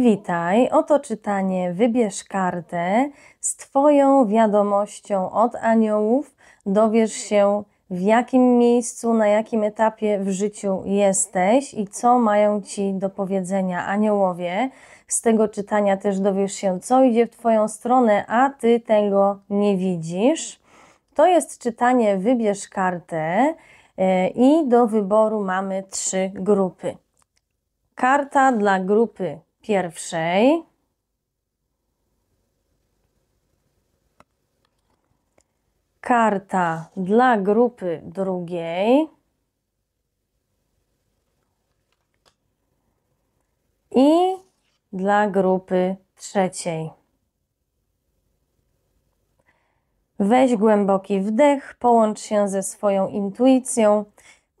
Witaj, oto czytanie Wybierz kartę z Twoją wiadomością od aniołów. Dowiesz się, w jakim miejscu, na jakim etapie w życiu jesteś i co mają Ci do powiedzenia aniołowie. Z tego czytania też dowiesz się, co idzie w Twoją stronę, a Ty tego nie widzisz. To jest czytanie Wybierz kartę e, i do wyboru mamy trzy grupy. Karta dla grupy pierwszej. Karta dla grupy drugiej. I dla grupy trzeciej. Weź głęboki wdech, połącz się ze swoją intuicją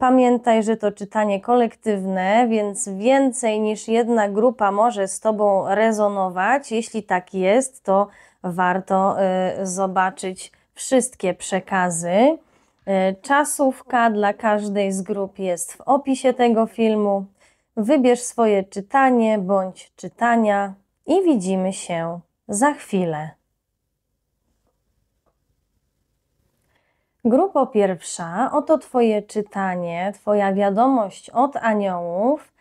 Pamiętaj, że to czytanie kolektywne, więc więcej niż jedna grupa może z Tobą rezonować. Jeśli tak jest, to warto y, zobaczyć wszystkie przekazy. Y, czasówka dla każdej z grup jest w opisie tego filmu. Wybierz swoje czytanie bądź czytania i widzimy się za chwilę. Grupa pierwsza, oto Twoje czytanie, Twoja wiadomość od aniołów.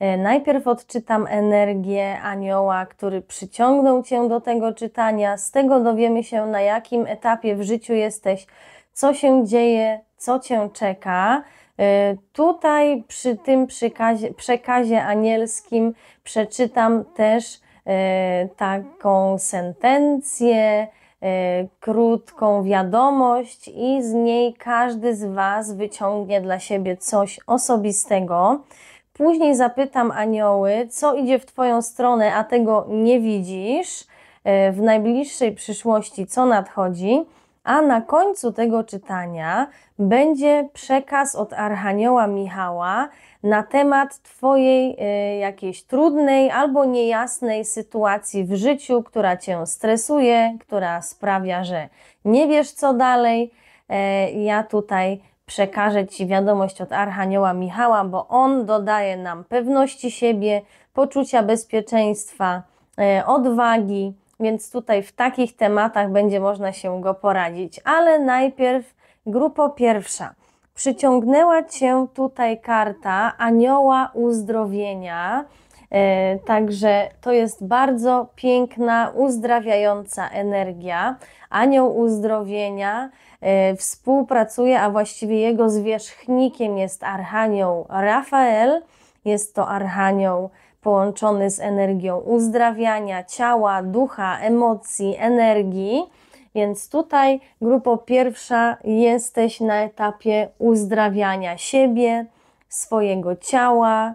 E, najpierw odczytam energię anioła, który przyciągnął Cię do tego czytania. Z tego dowiemy się, na jakim etapie w życiu jesteś, co się dzieje, co Cię czeka. E, tutaj przy tym przekazie, przekazie anielskim przeczytam też e, taką sentencję, E, krótką wiadomość i z niej każdy z Was wyciągnie dla siebie coś osobistego. Później zapytam anioły, co idzie w Twoją stronę, a tego nie widzisz e, w najbliższej przyszłości, co nadchodzi. A na końcu tego czytania będzie przekaz od Archanioła Michała na temat Twojej e, jakiejś trudnej albo niejasnej sytuacji w życiu, która Cię stresuje, która sprawia, że nie wiesz co dalej. E, ja tutaj przekażę Ci wiadomość od Archanioła Michała, bo on dodaje nam pewności siebie, poczucia bezpieczeństwa, e, odwagi, więc tutaj w takich tematach będzie można się go poradzić. Ale najpierw grupa pierwsza. Przyciągnęła cię tutaj karta anioła uzdrowienia. E, także to jest bardzo piękna, uzdrawiająca energia. Anioł uzdrowienia e, współpracuje, a właściwie jego zwierzchnikiem jest archanioł Rafael. Jest to archanioł połączony z energią uzdrawiania ciała, ducha, emocji, energii. Więc tutaj grupa pierwsza jesteś na etapie uzdrawiania siebie, swojego ciała, y,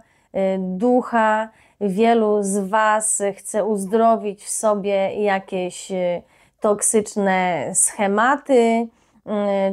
ducha. Wielu z Was chce uzdrowić w sobie jakieś y, toksyczne schematy, y,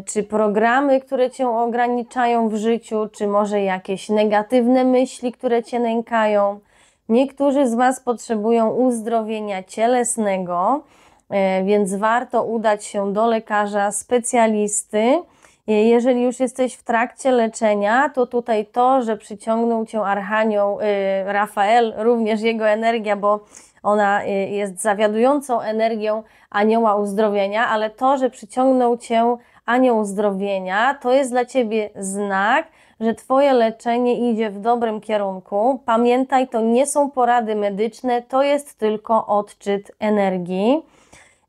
czy programy, które cię ograniczają w życiu, czy może jakieś negatywne myśli, które cię nękają. Niektórzy z Was potrzebują uzdrowienia cielesnego, E, więc warto udać się do lekarza specjalisty. E, jeżeli już jesteś w trakcie leczenia, to tutaj to, że przyciągnął cię Archanioł e, Rafael, również jego energia, bo ona jest zawiadującą energią anioła uzdrowienia, ale to, że przyciągnął cię anioł uzdrowienia, to jest dla ciebie znak, że Twoje leczenie idzie w dobrym kierunku. Pamiętaj, to nie są porady medyczne, to jest tylko odczyt energii.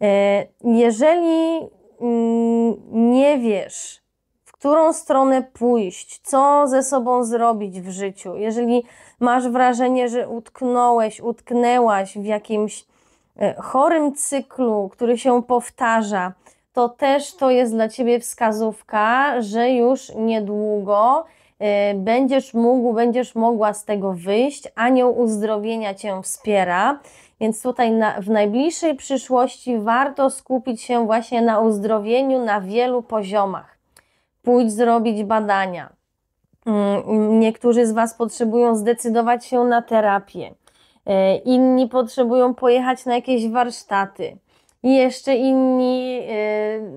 E, jeżeli mm, nie wiesz, w którą stronę pójść, co ze sobą zrobić w życiu, jeżeli masz wrażenie, że utknąłeś, utknęłaś w jakimś e, chorym cyklu, który się powtarza, to też to jest dla ciebie wskazówka, że już niedługo e, będziesz mógł, będziesz mogła z tego wyjść. Anioł uzdrowienia cię wspiera więc tutaj na, w najbliższej przyszłości warto skupić się właśnie na uzdrowieniu na wielu poziomach. Pójdź zrobić badania. Mm, niektórzy z Was potrzebują zdecydować się na terapię, e, inni potrzebują pojechać na jakieś warsztaty, jeszcze inni e,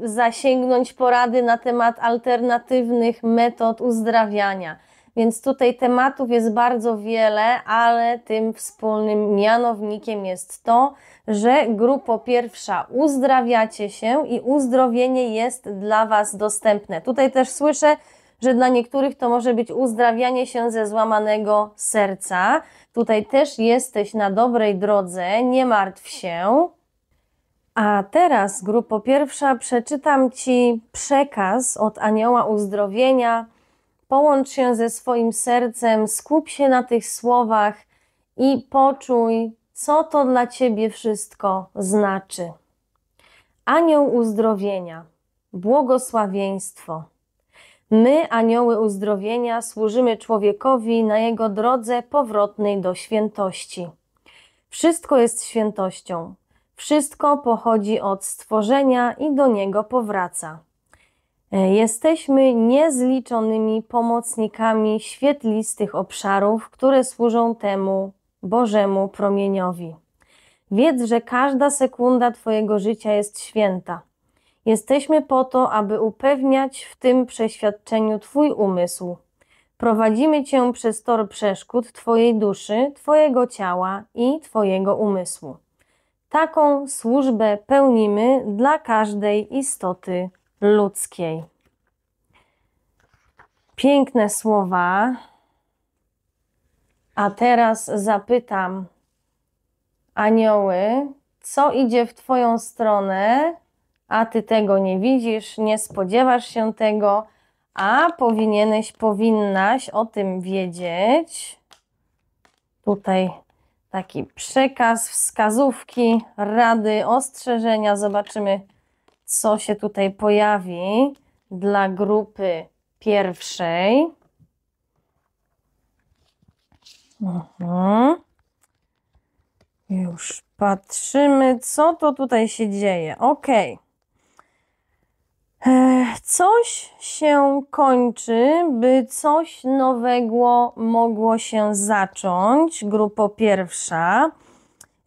zasięgnąć porady na temat alternatywnych metod uzdrawiania. Więc tutaj tematów jest bardzo wiele, ale tym wspólnym mianownikiem jest to, że grupo pierwsza uzdrawiacie się i uzdrowienie jest dla Was dostępne. Tutaj też słyszę, że dla niektórych to może być uzdrawianie się ze złamanego serca. Tutaj też jesteś na dobrej drodze, nie martw się. A teraz, grupo pierwsza, przeczytam Ci przekaz od Anioła Uzdrowienia Połącz się ze swoim sercem, skup się na tych słowach i poczuj, co to dla ciebie wszystko znaczy. Anioł uzdrowienia, błogosławieństwo. My, anioły uzdrowienia, służymy człowiekowi na jego drodze powrotnej do świętości. Wszystko jest świętością. Wszystko pochodzi od stworzenia i do niego powraca. E, jesteśmy niezliczonymi pomocnikami świetlistych obszarów, które służą temu Bożemu promieniowi. Wiedz, że każda sekunda Twojego życia jest święta. Jesteśmy po to, aby upewniać w tym przeświadczeniu Twój umysł. Prowadzimy Cię przez tor przeszkód Twojej duszy, Twojego ciała i Twojego umysłu. Taką służbę pełnimy dla każdej istoty ludzkiej. Piękne słowa. A teraz zapytam anioły, co idzie w Twoją stronę, a Ty tego nie widzisz, nie spodziewasz się tego, a powinieneś, powinnaś o tym wiedzieć. Tutaj taki przekaz, wskazówki, rady, ostrzeżenia. Zobaczymy, co się tutaj pojawi dla grupy pierwszej. Mhm. Już patrzymy, co to tutaj się dzieje. Ok. Coś się kończy, by coś nowego mogło się zacząć. Grupa pierwsza.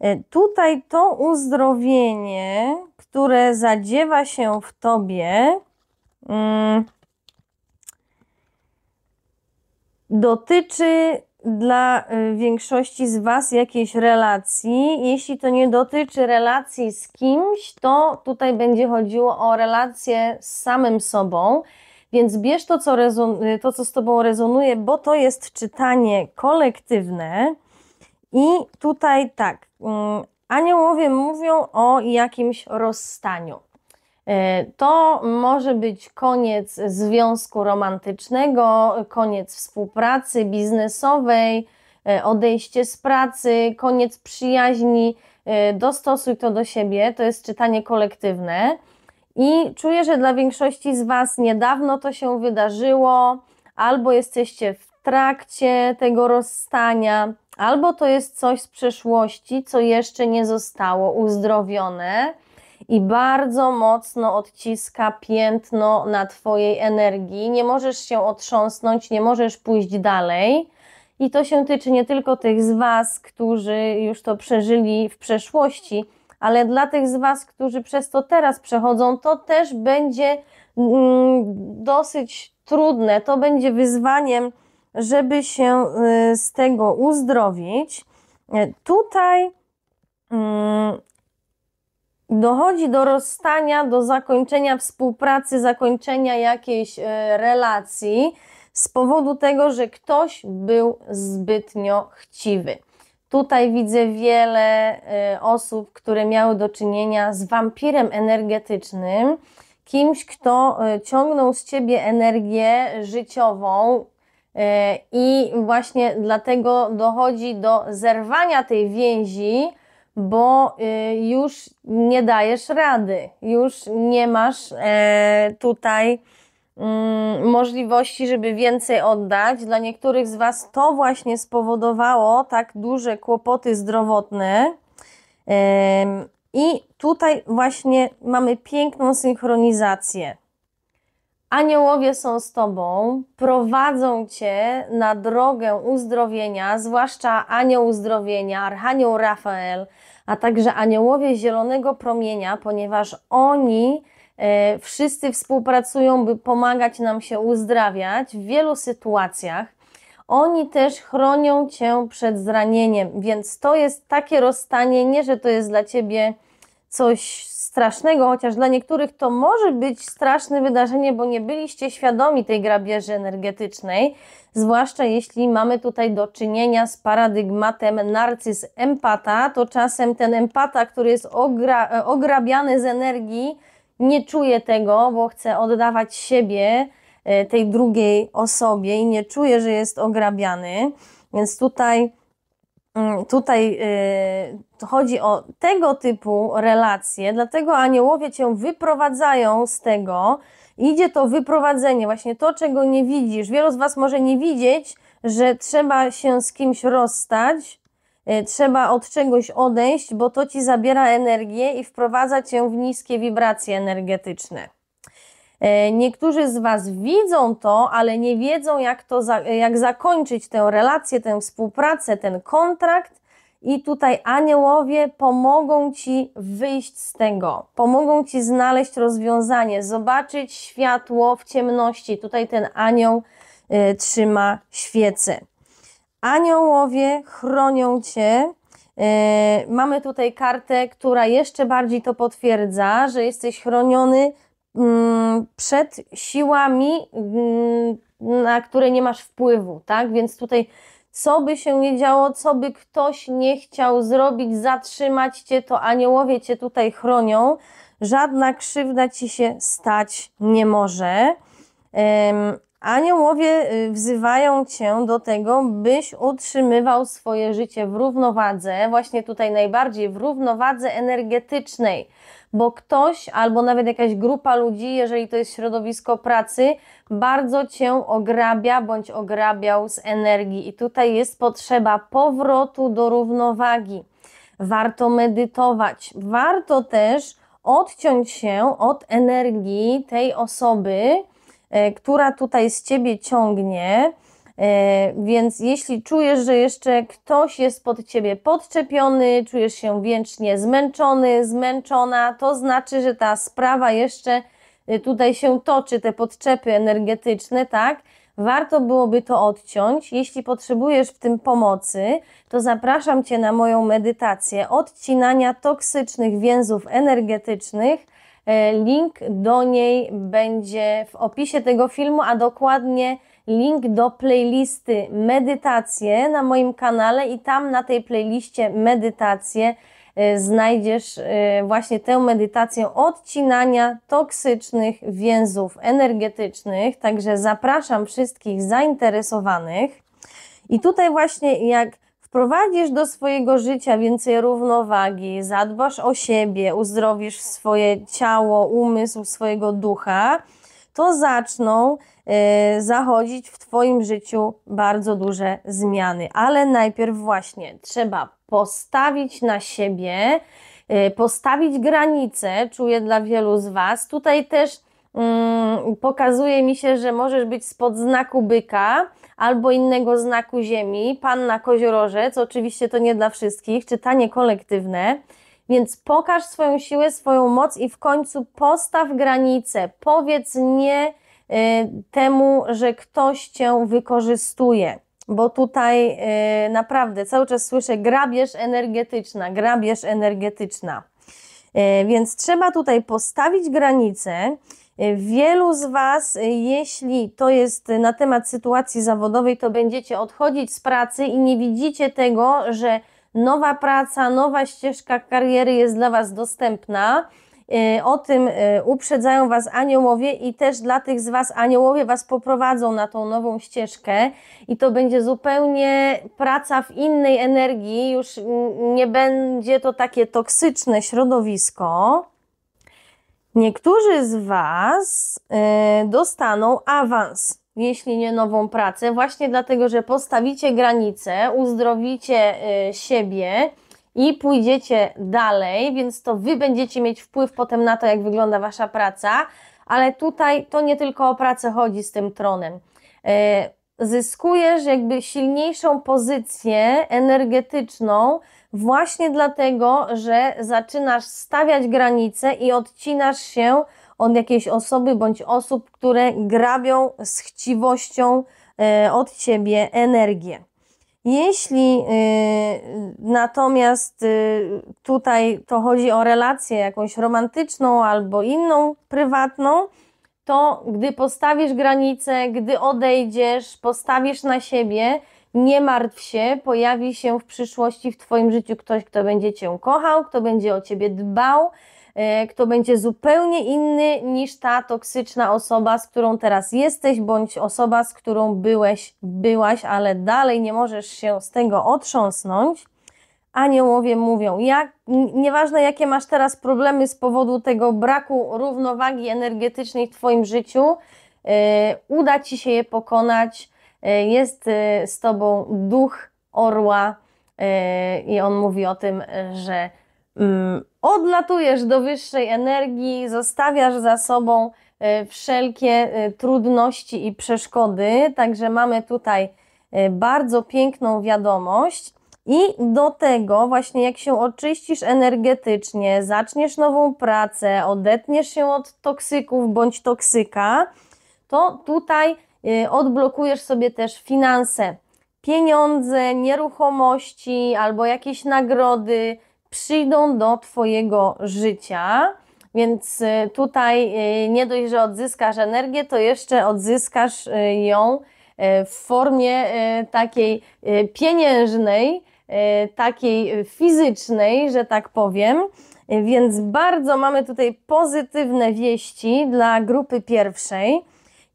E, tutaj to uzdrowienie, które zadziewa się w tobie, mm, dotyczy dla y, większości z Was jakiejś relacji. Jeśli to nie dotyczy relacji z kimś, to tutaj będzie chodziło o relację z samym sobą. Więc bierz to, co, y, to, co z Tobą rezonuje, bo to jest czytanie kolektywne. I tutaj tak, mm, aniołowie mówią o jakimś rozstaniu. E, to może być koniec związku romantycznego, koniec współpracy biznesowej, e, odejście z pracy, koniec przyjaźni. E, dostosuj to do siebie, to jest czytanie kolektywne. I czuję, że dla większości z Was niedawno to się wydarzyło, albo jesteście w trakcie tego rozstania, albo to jest coś z przeszłości, co jeszcze nie zostało uzdrowione i bardzo mocno odciska piętno na Twojej energii. Nie możesz się otrząsnąć, nie możesz pójść dalej. I to się tyczy nie tylko tych z Was, którzy już to przeżyli w przeszłości, ale dla tych z Was, którzy przez to teraz przechodzą, to też będzie mm, dosyć trudne. To będzie wyzwaniem żeby się y, z tego uzdrowić. Y, tutaj mm, dochodzi do rozstania, do zakończenia współpracy, zakończenia jakiejś y, relacji z powodu tego, że ktoś był zbytnio chciwy. Tutaj widzę wiele osób, które miały do czynienia z wampirem energetycznym, kimś, kto ciągnął z ciebie energię życiową, E, I właśnie dlatego dochodzi do zerwania tej więzi, bo y, już nie dajesz rady, już nie masz e, tutaj mm, możliwości, żeby więcej oddać. Dla niektórych z Was to właśnie spowodowało tak duże kłopoty zdrowotne. I tutaj właśnie mamy piękną synchronizację. Aniołowie są z Tobą, prowadzą Cię na drogę uzdrowienia, zwłaszcza anioł uzdrowienia, archanioł Rafael, a także aniołowie zielonego promienia, ponieważ oni e, wszyscy współpracują, by pomagać nam się uzdrawiać w wielu sytuacjach. Oni też chronią Cię przed zranieniem, więc to jest takie rozstanie, nie że to jest dla Ciebie coś strasznego, chociaż dla niektórych to może być straszne wydarzenie, bo nie byliście świadomi tej grabieży energetycznej, zwłaszcza jeśli mamy tutaj do czynienia z paradygmatem narcyz empata, to czasem ten empata, który jest ogra ograbiany z energii, nie czuje tego, bo chce oddawać siebie e, tej drugiej osobie i nie czuje, że jest ograbiany. Więc tutaj Mm, tutaj y, chodzi o tego typu relacje, dlatego aniołowie cię wyprowadzają z tego. Idzie to wyprowadzenie, właśnie to, czego nie widzisz. Wielu z Was może nie widzieć, że trzeba się z kimś rozstać, y, trzeba od czegoś odejść, bo to ci zabiera energię i wprowadza cię w niskie wibracje energetyczne. E, niektórzy z Was widzą to, ale nie wiedzą, jak, to za, jak zakończyć tę relację, tę współpracę, ten kontrakt. I tutaj aniołowie pomogą Ci wyjść z tego, pomogą Ci znaleźć rozwiązanie, zobaczyć światło w ciemności. Tutaj ten anioł y, trzyma świecę. Aniołowie chronią Cię. E, mamy tutaj kartę, która jeszcze bardziej to potwierdza, że jesteś chroniony Mm, przed siłami, mm, na które nie masz wpływu, tak? Więc tutaj co by się nie działo, co by ktoś nie chciał zrobić, zatrzymać cię, to aniołowie cię tutaj chronią. Żadna krzywda ci się stać nie może. Aniołowie y, wzywają cię do tego, byś utrzymywał swoje życie w równowadze, właśnie tutaj najbardziej w równowadze energetycznej, bo ktoś albo nawet jakaś grupa ludzi, jeżeli to jest środowisko pracy, bardzo cię ograbia bądź ograbiał z energii, i tutaj jest potrzeba powrotu do równowagi. Warto medytować, warto też odciąć się od energii tej osoby E, która tutaj z ciebie ciągnie. E, więc jeśli czujesz, że jeszcze ktoś jest pod ciebie podczepiony, czujesz się wiecznie zmęczony, zmęczona, to znaczy, że ta sprawa jeszcze e, tutaj się toczy, te podczepy energetyczne, tak? Warto byłoby to odciąć. Jeśli potrzebujesz w tym pomocy, to zapraszam Cię na moją medytację odcinania toksycznych więzów energetycznych E, link do niej będzie w opisie tego filmu, a dokładnie link do playlisty Medytacje na moim kanale i tam na tej playliście Medytacje e, znajdziesz e, właśnie tę medytację odcinania toksycznych więzów energetycznych. Także zapraszam wszystkich zainteresowanych. I tutaj właśnie jak Wprowadzisz do swojego życia więcej równowagi, zadbasz o siebie, uzdrowisz swoje ciało, umysł, swojego ducha, to zaczną y, zachodzić w Twoim życiu bardzo duże zmiany. Ale najpierw właśnie trzeba postawić na siebie, y, postawić granice, czuję dla wielu z Was. Tutaj też y, pokazuje mi się, że możesz być spod znaku byka albo innego znaku ziemi, panna koziorożec, oczywiście to nie dla wszystkich, czytanie kolektywne. Więc pokaż swoją siłę, swoją moc i w końcu postaw granicę. Powiedz nie y, temu, że ktoś cię wykorzystuje, bo tutaj y, naprawdę cały czas słyszę grabież energetyczna, grabież energetyczna. Y, więc trzeba tutaj postawić granicę. Y, wielu z Was, y, jeśli to jest na temat sytuacji zawodowej, to będziecie odchodzić z pracy i nie widzicie tego, że nowa praca, nowa ścieżka kariery jest dla Was dostępna. Y, o tym uprzedzają Was aniołowie i też dla tych z Was aniołowie Was poprowadzą na tą nową ścieżkę i to będzie zupełnie praca w innej energii, już nie będzie to takie toksyczne środowisko. Niektórzy z Was y, dostaną awans, jeśli nie nową pracę, właśnie dlatego, że postawicie granice, uzdrowicie y, siebie i pójdziecie dalej, więc to Wy będziecie mieć wpływ potem na to, jak wygląda Wasza praca, ale tutaj to nie tylko o pracę chodzi z tym tronem. Y, zyskujesz jakby silniejszą pozycję energetyczną, właśnie dlatego, że zaczynasz stawiać granice i odcinasz się od jakiejś osoby bądź osób, które grabią z chciwością e, od ciebie energię. Jeśli e, natomiast e, tutaj to chodzi o relację jakąś romantyczną albo inną, prywatną, to gdy postawisz granice, gdy odejdziesz, postawisz na siebie, nie martw się, pojawi się w przyszłości w Twoim życiu ktoś, kto będzie Cię kochał, kto będzie o Ciebie dbał, e, kto będzie zupełnie inny niż ta toksyczna osoba, z którą teraz jesteś, bądź osoba, z którą byłeś, byłaś, ale dalej nie możesz się z tego otrząsnąć aniołowie mówią. Jak, nieważne jakie masz teraz problemy z powodu tego braku równowagi energetycznej w Twoim życiu, yy, uda Ci się je pokonać. Yy, jest yy, z Tobą duch orła y, i on mówi o tym, że mm, odlatujesz do wyższej energii, zostawiasz za sobą y, wszelkie y, trudności i przeszkody. Także mamy tutaj bardzo piękną wiadomość. I do tego właśnie jak się oczyścisz energetycznie, zaczniesz nową pracę, odetniesz się od toksyków bądź toksyka, to tutaj y, odblokujesz sobie też finanse, pieniądze, nieruchomości albo jakieś nagrody przyjdą do Twojego życia. Więc y, tutaj y, nie dość, że odzyskasz energię, to jeszcze odzyskasz ją w formie takiej pieniężnej, E, takiej fizycznej, że tak powiem. E, więc bardzo mamy tutaj pozytywne wieści dla grupy pierwszej.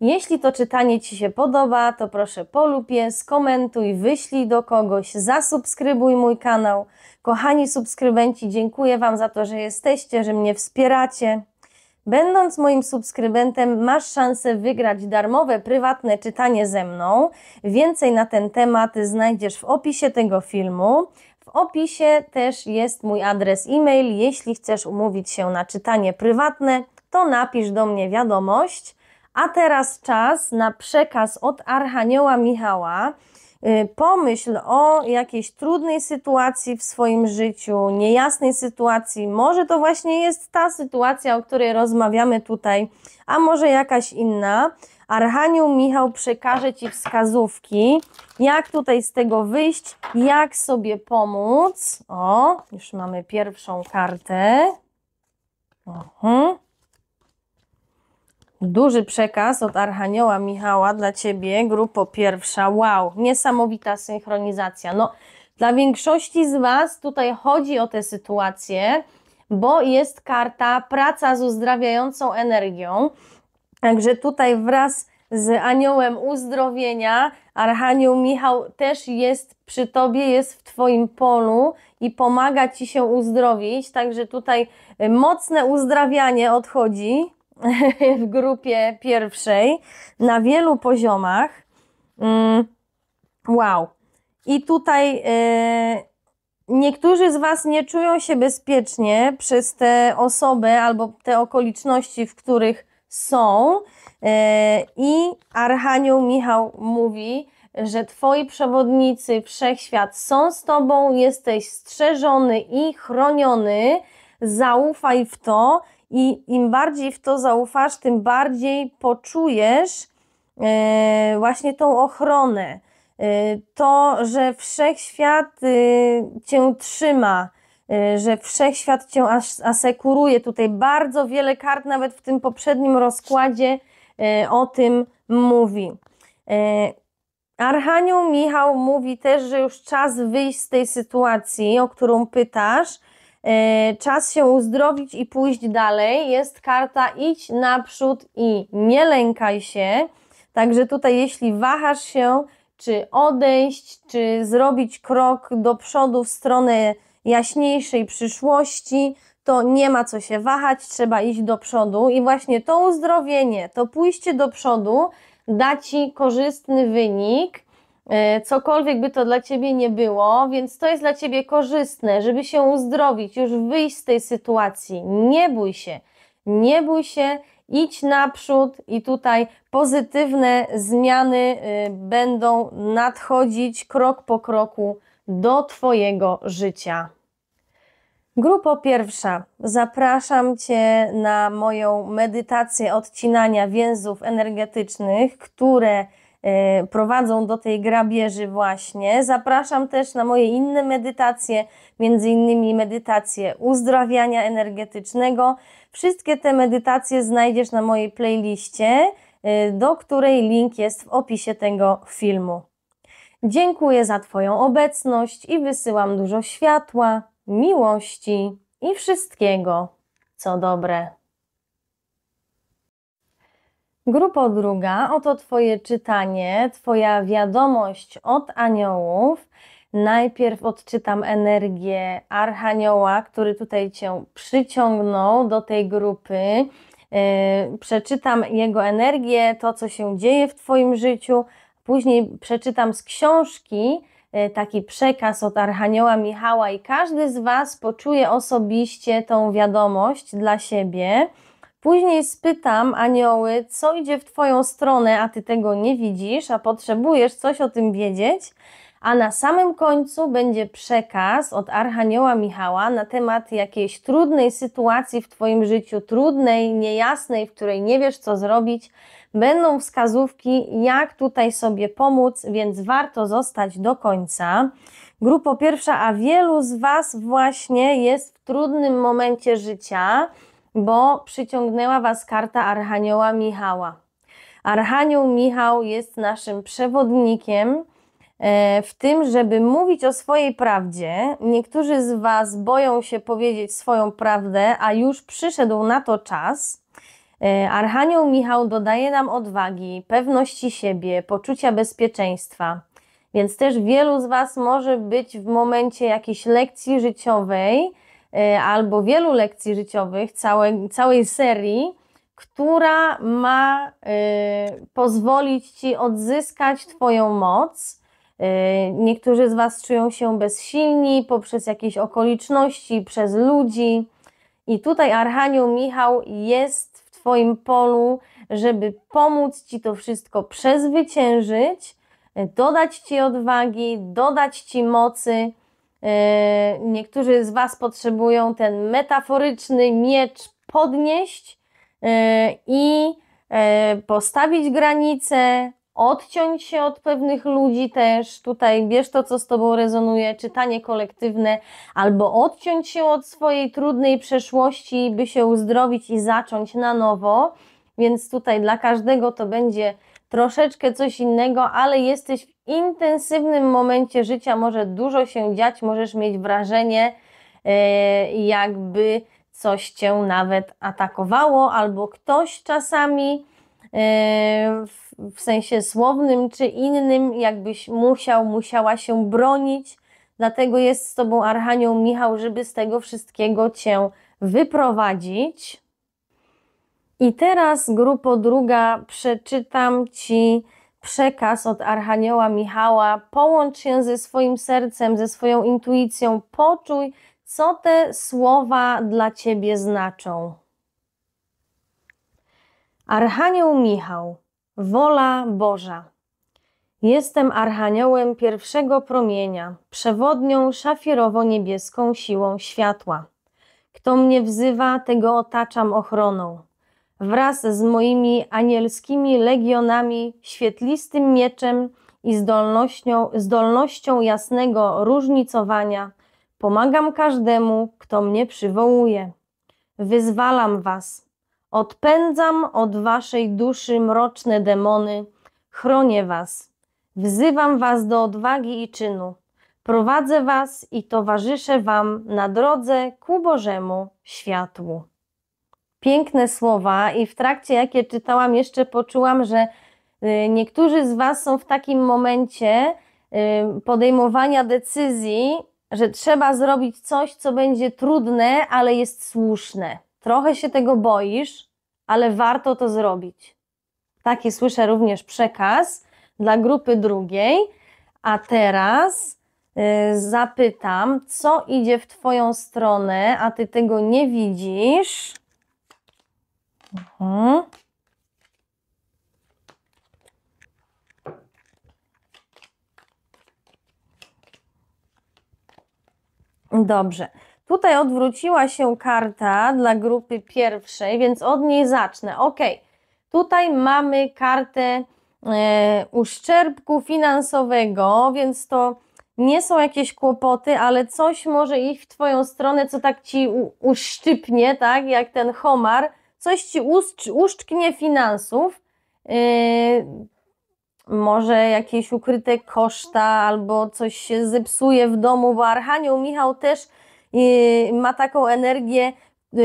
Jeśli to czytanie Ci się podoba, to proszę polubie, skomentuj, wyślij do kogoś, zasubskrybuj mój kanał. Kochani subskrybenci, dziękuję Wam za to, że jesteście, że mnie wspieracie. Będąc moim subskrybentem, masz szansę wygrać darmowe, prywatne czytanie ze mną. Więcej na ten temat znajdziesz w opisie tego filmu. W opisie też jest mój adres e-mail. Jeśli chcesz umówić się na czytanie prywatne, to napisz do mnie wiadomość. A teraz czas na przekaz od Archanioła Michała. Y, pomyśl o jakiejś trudnej sytuacji w swoim życiu, niejasnej sytuacji. Może to właśnie jest ta sytuacja, o której rozmawiamy tutaj, a może jakaś inna. Archanioł Michał przekaże Ci wskazówki, jak tutaj z tego wyjść, jak sobie pomóc. O, już mamy pierwszą kartę. Aha. Mhm. Duży przekaz od Archanioła Michała dla Ciebie, grupo pierwsza. Wow, niesamowita synchronizacja. No, dla większości z Was tutaj chodzi o tę sytuację, bo jest karta praca z uzdrawiającą energią. Także tutaj wraz z aniołem uzdrowienia, Archanioł Michał też jest przy tobie, jest w twoim polu i pomaga ci się uzdrowić. Także tutaj mocne uzdrawianie odchodzi. w grupie pierwszej na wielu poziomach. Mm, wow. I tutaj e, niektórzy z Was nie czują się bezpiecznie przez te osoby albo te okoliczności, w których są. E, I Archanioł Michał mówi, że Twoi przewodnicy wszechświat są z Tobą, jesteś strzeżony i chroniony. Zaufaj w to, i im bardziej w to zaufasz, tym bardziej poczujesz e, właśnie tą ochronę, e, to, że wszechświat e, cię trzyma, że wszechświat cię asekuruje. Tutaj bardzo wiele kart, nawet w tym poprzednim rozkładzie, o tym mówi. Archanioł Michał mówi też, że już czas wyjść z tej sytuacji, o którą pytasz, E, czas się uzdrowić i pójść dalej. Jest karta idź naprzód i nie lękaj się. Także tutaj, jeśli wahasz się, czy odejść, czy zrobić krok do przodu w stronę jaśniejszej przyszłości, to nie ma co się wahać, trzeba iść do przodu. I właśnie to uzdrowienie, to pójście do przodu da ci korzystny wynik E, cokolwiek by to dla ciebie nie było, więc to jest dla ciebie korzystne, żeby się uzdrowić, już wyjść z tej sytuacji. Nie bój się, nie bój się, idź naprzód i tutaj pozytywne zmiany y, będą nadchodzić krok po kroku do Twojego życia. Grupo pierwsza, zapraszam Cię na moją medytację odcinania więzów energetycznych, które E, prowadzą do tej grabieży właśnie. Zapraszam też na moje inne medytacje, między innymi medytację uzdrawiania energetycznego. Wszystkie te medytacje znajdziesz na mojej playliście, e, do której link jest w opisie tego filmu. Dziękuję za Twoją obecność i wysyłam dużo światła, miłości i wszystkiego, co dobre. Grupo druga, oto Twoje czytanie, Twoja wiadomość od aniołów. Najpierw odczytam energię archanioła, który tutaj Cię przyciągnął do tej grupy. E, przeczytam jego energię, to co się dzieje w Twoim życiu. Później przeczytam z książki e, taki przekaz od Archanioła Michała i każdy z Was poczuje osobiście tą wiadomość dla siebie. Później spytam anioły, co idzie w Twoją stronę, a Ty tego nie widzisz, a potrzebujesz coś o tym wiedzieć. A na samym końcu będzie przekaz od Archanioła Michała na temat jakiejś trudnej sytuacji w Twoim życiu, trudnej, niejasnej, w której nie wiesz co zrobić. Będą wskazówki, jak tutaj sobie pomóc, więc warto zostać do końca. Grupo pierwsza, a wielu z Was właśnie jest w trudnym momencie życia bo przyciągnęła Was karta Archanioła Michała. Archanioł Michał jest naszym przewodnikiem e, w tym, żeby mówić o swojej prawdzie. Niektórzy z Was boją się powiedzieć swoją prawdę, a już przyszedł na to czas. E, Archanioł Michał dodaje nam odwagi, pewności siebie, poczucia bezpieczeństwa. Więc też wielu z Was może być w momencie jakiejś lekcji życiowej, E, albo wielu lekcji życiowych, całej, całej serii, która ma e, pozwolić ci odzyskać Twoją moc. E, niektórzy z Was czują się bezsilni poprzez jakieś okoliczności, przez ludzi. I tutaj Archanioł Michał jest w Twoim polu, żeby pomóc Ci to wszystko przezwyciężyć, dodać Ci odwagi, dodać Ci mocy E, niektórzy z Was potrzebują ten metaforyczny miecz podnieść e, i e, postawić granice, odciąć się od pewnych ludzi też. Tutaj bierz to, co z Tobą rezonuje, czytanie kolektywne, albo odciąć się od swojej trudnej przeszłości, by się uzdrowić i zacząć na nowo. Więc tutaj dla każdego to będzie troszeczkę coś innego, ale jesteś intensywnym momencie życia może dużo się dziać, możesz mieć wrażenie, e, jakby coś cię nawet atakowało, albo ktoś czasami e, w sensie słownym czy innym, jakbyś musiał, musiała się bronić. Dlatego jest z Tobą Archanioł Michał, żeby z tego wszystkiego Cię wyprowadzić. I teraz, grupo druga, przeczytam Ci przekaz od Archanioła Michała, połącz się ze swoim sercem, ze swoją intuicją, poczuj, co te słowa dla Ciebie znaczą. Archanioł Michał, wola Boża. Jestem archaniołem pierwszego promienia, przewodnią szafirowo-niebieską siłą światła. Kto mnie wzywa, tego otaczam ochroną wraz z moimi anielskimi legionami, świetlistym mieczem i zdolnością, zdolnością jasnego różnicowania, pomagam każdemu, kto mnie przywołuje. Wyzwalam was, odpędzam od waszej duszy mroczne demony, chronię was, wzywam was do odwagi i czynu. Prowadzę was i towarzyszę wam na drodze ku Bożemu światłu piękne słowa i w trakcie jak je czytałam, jeszcze poczułam, że y, niektórzy z Was są w takim momencie y, podejmowania decyzji, że trzeba zrobić coś, co będzie trudne, ale jest słuszne. Trochę się tego boisz, ale warto to zrobić. Taki słyszę również przekaz dla grupy drugiej. A teraz y, zapytam, co idzie w Twoją stronę, a Ty tego nie widzisz. Aha. Mhm. Dobrze. Tutaj odwróciła się karta dla grupy pierwszej, więc od niej zacznę. Ok, tutaj mamy kartę e, uszczerbku finansowego, więc to nie są jakieś kłopoty, ale coś może iść w Twoją stronę, co tak Ci uszczypnie, tak, jak ten homar, coś ci uszczknie finansów, yy, może jakieś ukryte koszta albo coś się zepsuje w domu, bo Archanioł Michał też yy, ma taką energię yy,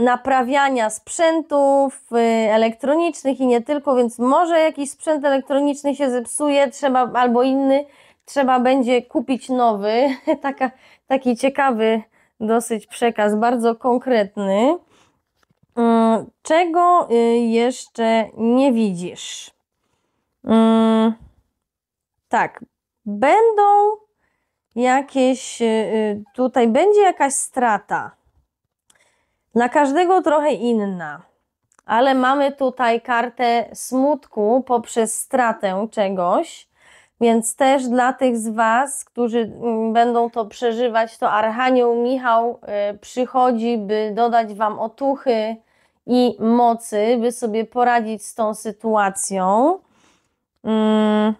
naprawiania sprzętów yy, elektronicznych i nie tylko, więc może jakiś sprzęt elektroniczny się zepsuje, trzeba albo inny, trzeba będzie kupić nowy. Taka, taki ciekawy dosyć przekaz, bardzo konkretny. Mm, czego y, jeszcze nie widzisz? Mm, tak, będą jakieś, y, y, tutaj będzie jakaś strata. Dla każdego trochę inna, ale mamy tutaj kartę smutku poprzez stratę czegoś. Więc też dla tych z Was, którzy mm, będą to przeżywać, to Archanioł Michał y, przychodzi, by dodać Wam otuchy i mocy, by sobie poradzić z tą sytuacją. Mm.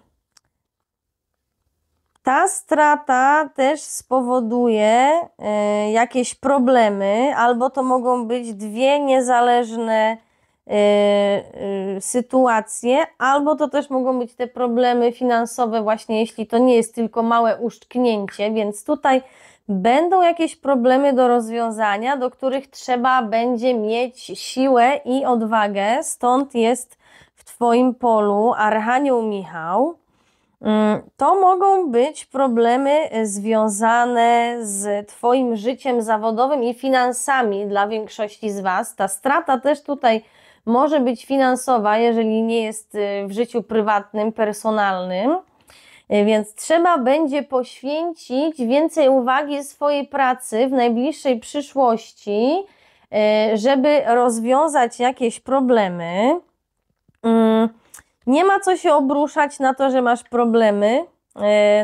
Ta strata też spowoduje y, jakieś problemy, albo to mogą być dwie niezależne Y, y, sytuacje, albo to też mogą być te problemy finansowe, właśnie jeśli to nie jest tylko małe uszczknięcie, więc tutaj będą jakieś problemy do rozwiązania, do których trzeba będzie mieć siłę i odwagę. Stąd jest w Twoim polu Archanioł Michał. Mm, to mogą być problemy związane z Twoim życiem zawodowym i finansami dla większości z Was. Ta strata też tutaj może być finansowa, jeżeli nie jest y, w życiu prywatnym, personalnym. Y, więc trzeba będzie poświęcić więcej uwagi swojej pracy w najbliższej przyszłości, y, żeby rozwiązać jakieś problemy. Mm, nie ma co się obruszać na to, że masz problemy,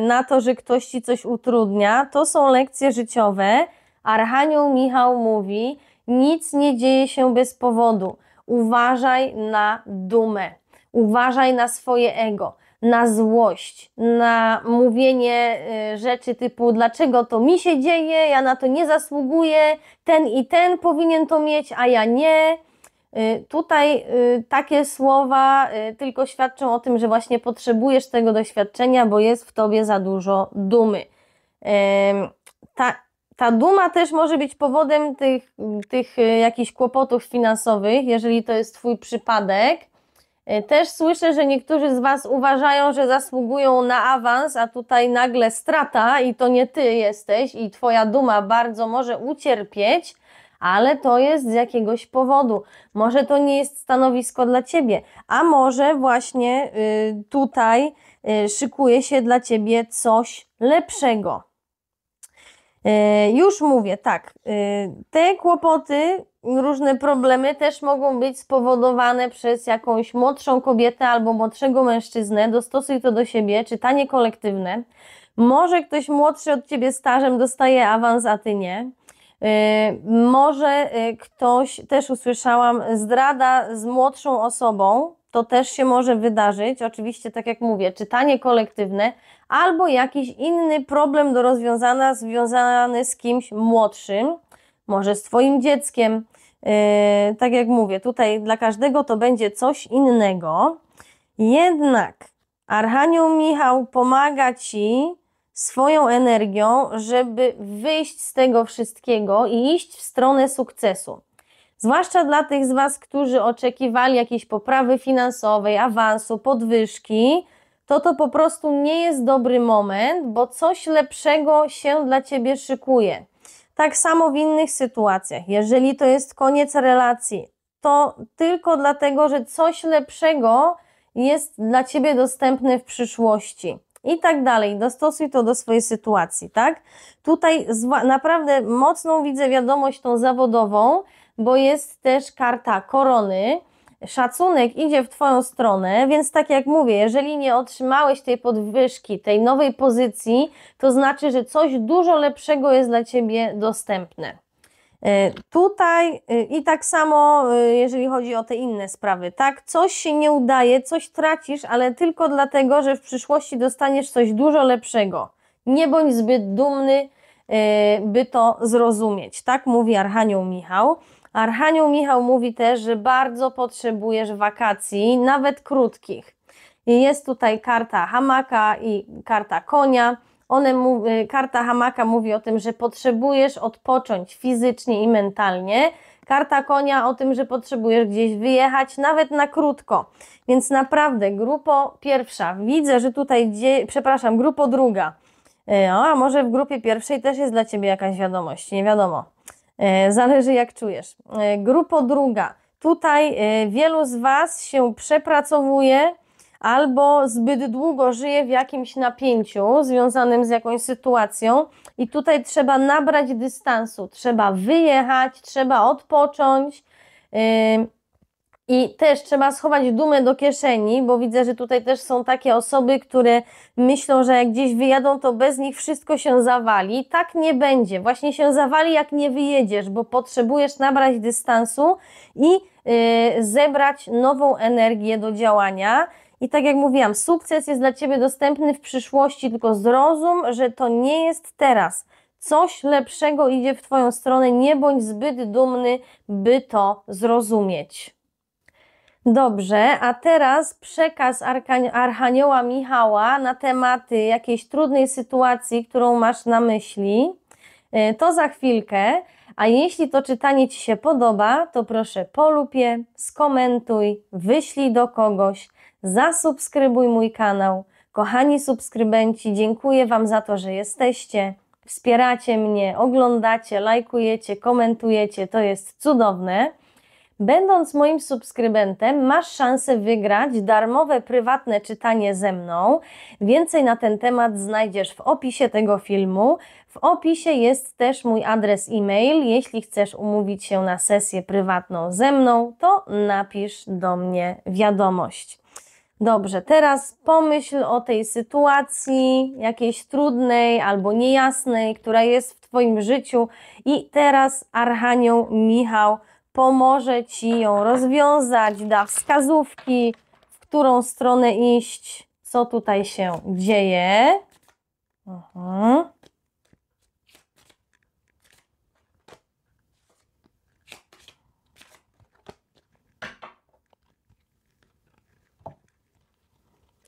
na to, że ktoś ci coś utrudnia. To są lekcje życiowe. Archanioł Michał mówi: nic nie dzieje się bez powodu. Uważaj na dumę, uważaj na swoje ego, na złość, na mówienie y, rzeczy typu dlaczego to mi się dzieje, ja na to nie zasługuję, ten i ten powinien to mieć, a ja nie. Y, tutaj y, takie słowa tylko świadczą o tym, że właśnie potrzebujesz tego doświadczenia, bo jest w tobie za dużo dumy. Ta ta duma też może być powodem tych, tych e, jakichś kłopotów finansowych, jeżeli to jest Twój przypadek. E, też słyszę, że niektórzy z Was uważają, że zasługują na awans, a tutaj nagle strata i to nie Ty jesteś i Twoja duma bardzo może ucierpieć, ale to jest z jakiegoś powodu. Może to nie jest stanowisko dla Ciebie, a może właśnie y, tutaj y, szykuje się dla Ciebie coś lepszego. E, już mówię, tak. E, te kłopoty, różne problemy też mogą być spowodowane przez jakąś młodszą kobietę albo młodszego mężczyznę. Dostosuj to do siebie, czytanie kolektywne. Może ktoś młodszy od ciebie stażem dostaje awans, a ty nie. E, może ktoś, też usłyszałam, zdrada z młodszą osobą, to też się może wydarzyć. Oczywiście, tak jak mówię, czytanie kolektywne albo jakiś inny problem do rozwiązania związany z kimś młodszym, może z Twoim dzieckiem. Yy, tak jak mówię, tutaj dla każdego to będzie coś innego. Jednak Archanioł Michał pomaga Ci swoją energią, żeby wyjść z tego wszystkiego i iść w stronę sukcesu. Zwłaszcza dla tych z Was, którzy oczekiwali jakiejś poprawy finansowej, awansu, podwyżki, to to po prostu nie jest dobry moment, bo coś lepszego się dla Ciebie szykuje. Tak samo w innych sytuacjach. Jeżeli to jest koniec relacji, to tylko dlatego, że coś lepszego jest dla ciebie dostępne w przyszłości. I tak dalej. Dostosuj to do swojej sytuacji, tak? Tutaj naprawdę mocną widzę wiadomość tą zawodową, bo jest też karta korony. Szacunek idzie w Twoją stronę, więc tak jak mówię, jeżeli nie otrzymałeś tej podwyżki, tej nowej pozycji, to znaczy, że coś dużo lepszego jest dla Ciebie dostępne. E, tutaj e, i tak samo, e, jeżeli chodzi o te inne sprawy, tak? Coś się nie udaje, coś tracisz, ale tylko dlatego, że w przyszłości dostaniesz coś dużo lepszego. Nie bądź zbyt dumny, by to zrozumieć. Tak mówi Archanioł Michał. Archanioł Michał mówi też, że bardzo potrzebujesz wakacji, nawet krótkich. Jest tutaj karta hamaka i karta konia. One, y, karta hamaka mówi o tym, że potrzebujesz odpocząć fizycznie i mentalnie. Karta konia o tym, że potrzebujesz gdzieś wyjechać, nawet na krótko. Więc naprawdę, grupo pierwsza. Widzę, że tutaj, dzieje, przepraszam, grupo druga. Y, o, a może w grupie pierwszej też jest dla Ciebie jakaś wiadomość, nie wiadomo. E, zależy jak czujesz. E, grupo druga. Tutaj e, wielu z Was się przepracowuje albo zbyt długo żyje w jakimś napięciu związanym z jakąś sytuacją, i tutaj trzeba nabrać dystansu, trzeba wyjechać, trzeba odpocząć. I też trzeba schować dumę do kieszeni, bo widzę, że tutaj też są takie osoby, które myślą, że jak gdzieś wyjadą, to bez nich wszystko się zawali. Tak nie będzie. Właśnie się zawali, jak nie wyjedziesz, bo potrzebujesz nabrać dystansu i yy, zebrać nową energię do działania. I tak jak mówiłam, sukces jest dla Ciebie dostępny w przyszłości, tylko zrozum, że to nie jest teraz. Coś lepszego idzie w Twoją stronę, nie bądź zbyt dumny, by to zrozumieć. Dobrze, a teraz przekaz Archanioła Michała na tematy jakiejś trudnej sytuacji, którą masz na myśli. E, to za chwilkę. A jeśli to czytanie Ci się podoba, to proszę polubię, skomentuj, wyślij do kogoś, zasubskrybuj mój kanał. Kochani subskrybenci, dziękuję Wam za to, że jesteście, wspieracie mnie, oglądacie, lajkujecie, komentujecie. To jest cudowne. Będąc moim subskrybentem, masz szansę wygrać darmowe prywatne czytanie ze mną. Więcej na ten temat znajdziesz w opisie tego filmu. W opisie jest też mój adres e-mail. Jeśli chcesz umówić się na sesję prywatną ze mną, to napisz do mnie wiadomość. Dobrze, teraz pomyśl o tej sytuacji, jakiejś trudnej albo niejasnej, która jest w Twoim życiu, i teraz Archanioł Michał pomoże Ci ją rozwiązać, da wskazówki, w którą stronę iść, co tutaj się dzieje. Aha.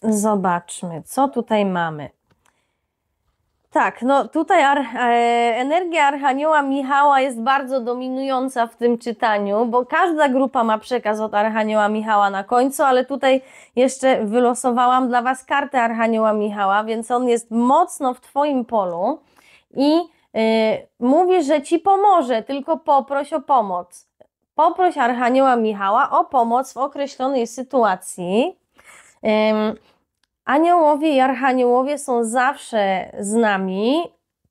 Mhm. Zobaczmy, co tutaj mamy. Tak, no tutaj ar e, energia Archanioła Michała jest bardzo dominująca w tym czytaniu, bo każda grupa ma przekaz od Archanioła Michała na końcu, ale tutaj jeszcze wylosowałam dla Was kartę Archanioła Michała, więc on jest mocno w Twoim polu i yy, mówi, że Ci pomoże, tylko poproś o pomoc. Poproś Archanioła Michała o pomoc w określonej sytuacji. Yy, Aniołowie i archaniołowie są zawsze z nami,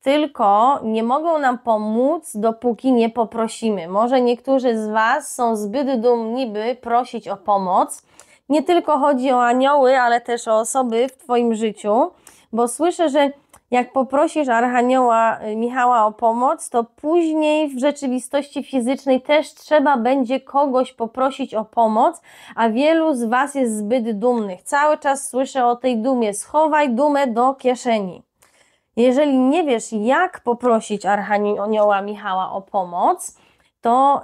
tylko nie mogą nam pomóc, dopóki nie poprosimy. Może niektórzy z Was są zbyt dumni, by prosić o pomoc. Nie tylko chodzi o anioły, ale też o osoby w Twoim życiu, bo słyszę, że jak poprosisz Archanioła y, Michała o pomoc, to później w rzeczywistości fizycznej też trzeba będzie kogoś poprosić o pomoc, a wielu z Was jest zbyt dumnych. Cały czas słyszę o tej dumie. Schowaj dumę do kieszeni. Jeżeli nie wiesz, jak poprosić Archanioła Michała o pomoc, to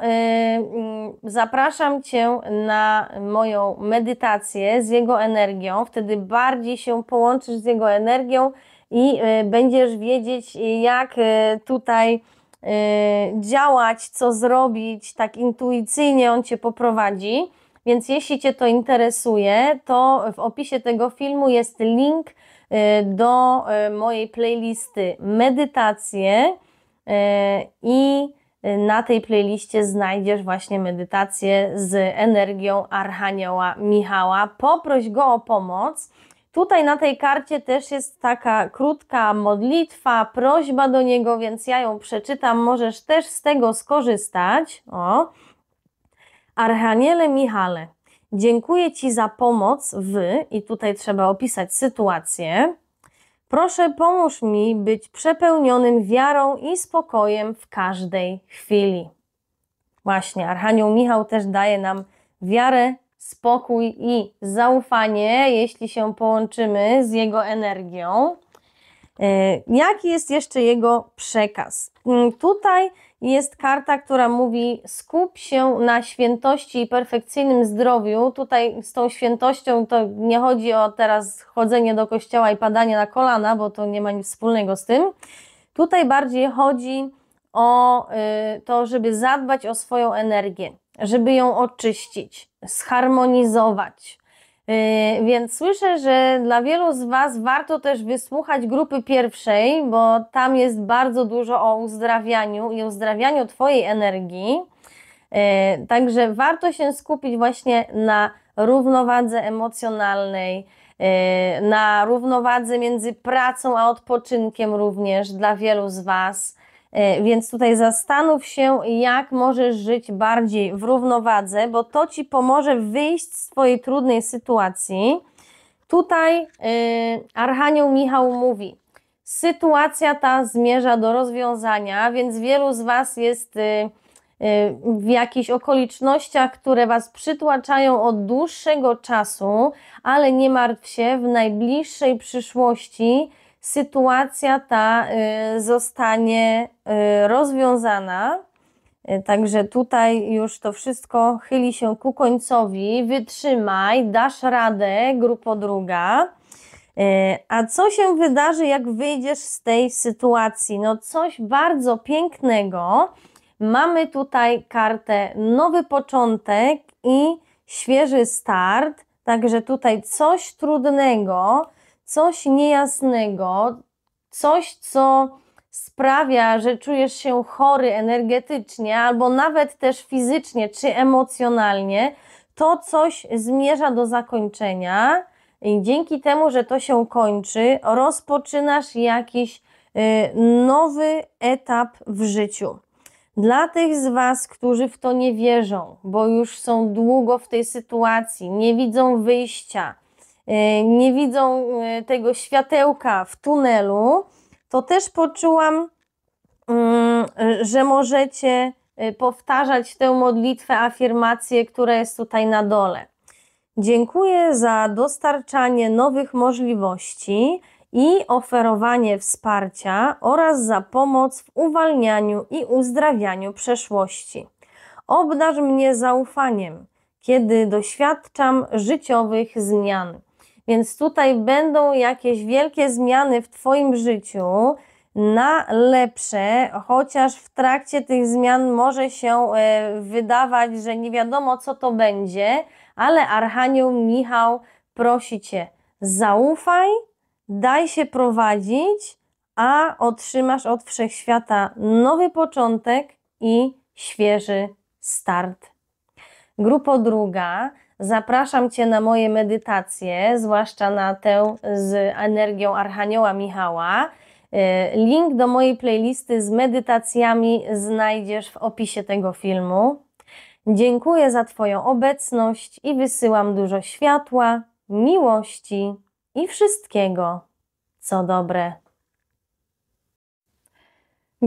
yy, zapraszam Cię na moją medytację z jego energią. Wtedy bardziej się połączysz z jego energią i y, będziesz wiedzieć, y, jak y, tutaj działać, co zrobić, tak intuicyjnie on cię poprowadzi. Więc jeśli Cię to interesuje, to w opisie tego filmu jest link do mojej playlisty medytacje i na tej playliście znajdziesz właśnie medytację z energią Archanioła Michała. Poproś go o pomoc. Tutaj na tej karcie też jest taka krótka modlitwa, prośba do niego, więc ja ją przeczytam. Możesz też z tego skorzystać. O. Archaniele Michale, dziękuję Ci za pomoc w, i tutaj trzeba opisać sytuację. Proszę, pomóż mi być przepełnionym wiarą i spokojem w każdej chwili. Właśnie, Archanioł Michał też daje nam wiarę spokój i zaufanie, jeśli się połączymy z jego energią. E, jaki jest jeszcze jego przekaz? Mm, tutaj jest karta, która mówi: skup się na świętości i perfekcyjnym zdrowiu. Tutaj z tą świętością to nie chodzi o teraz chodzenie do kościoła i padanie na kolana, bo to nie ma nic wspólnego z tym. Tutaj bardziej chodzi o y, to, żeby zadbać o swoją energię żeby ją oczyścić, zharmonizować. Y, więc słyszę, że dla wielu z Was warto też wysłuchać grupy pierwszej, bo tam jest bardzo dużo o uzdrawianiu i uzdrawianiu Twojej energii. Y, także warto się skupić właśnie na równowadze emocjonalnej, y, na równowadze między pracą a odpoczynkiem również dla wielu z Was. E, więc tutaj zastanów się, jak możesz żyć bardziej w równowadze, bo to ci pomoże wyjść z swojej trudnej sytuacji. Tutaj e, Archanioł Michał mówi: Sytuacja ta zmierza do rozwiązania, więc wielu z Was jest e, w jakichś okolicznościach, które Was przytłaczają od dłuższego czasu, ale nie martw się, w najbliższej przyszłości sytuacja ta y, zostanie y, rozwiązana. Y, także tutaj już to wszystko chyli się ku końcowi. Wytrzymaj, dasz radę, grupo druga. A co się wydarzy, jak wyjdziesz z tej sytuacji? No, coś bardzo pięknego. Mamy tutaj kartę nowy początek i świeży start. Także tutaj coś trudnego coś niejasnego, coś, co sprawia, że czujesz się chory energetycznie albo nawet też fizycznie czy emocjonalnie, to coś zmierza do zakończenia i dzięki temu, że to się kończy, rozpoczynasz jakiś y, nowy etap w życiu. Dla tych z Was, którzy w to nie wierzą, bo już są długo w tej sytuacji, nie widzą wyjścia, E, nie widzą e, tego światełka w tunelu, to też poczułam, mm, że możecie e, powtarzać tę modlitwę, afirmację, która jest tutaj na dole. Dziękuję za dostarczanie nowych możliwości i oferowanie wsparcia oraz za pomoc w uwalnianiu i uzdrawianiu przeszłości. Obdarz mnie zaufaniem, kiedy doświadczam życiowych zmian. Więc tutaj będą jakieś wielkie zmiany w Twoim życiu na lepsze, chociaż w trakcie tych zmian może się e, wydawać, że nie wiadomo co to będzie, ale Archanioł Michał prosi Cię, zaufaj, daj się prowadzić, a otrzymasz od wszechświata nowy początek i świeży start. Grupa druga, Zapraszam Cię na moje medytacje, zwłaszcza na tę z energią Archanioła Michała. E, link do mojej playlisty z medytacjami znajdziesz w opisie tego filmu. Dziękuję za Twoją obecność i wysyłam dużo światła, miłości i wszystkiego, co dobre.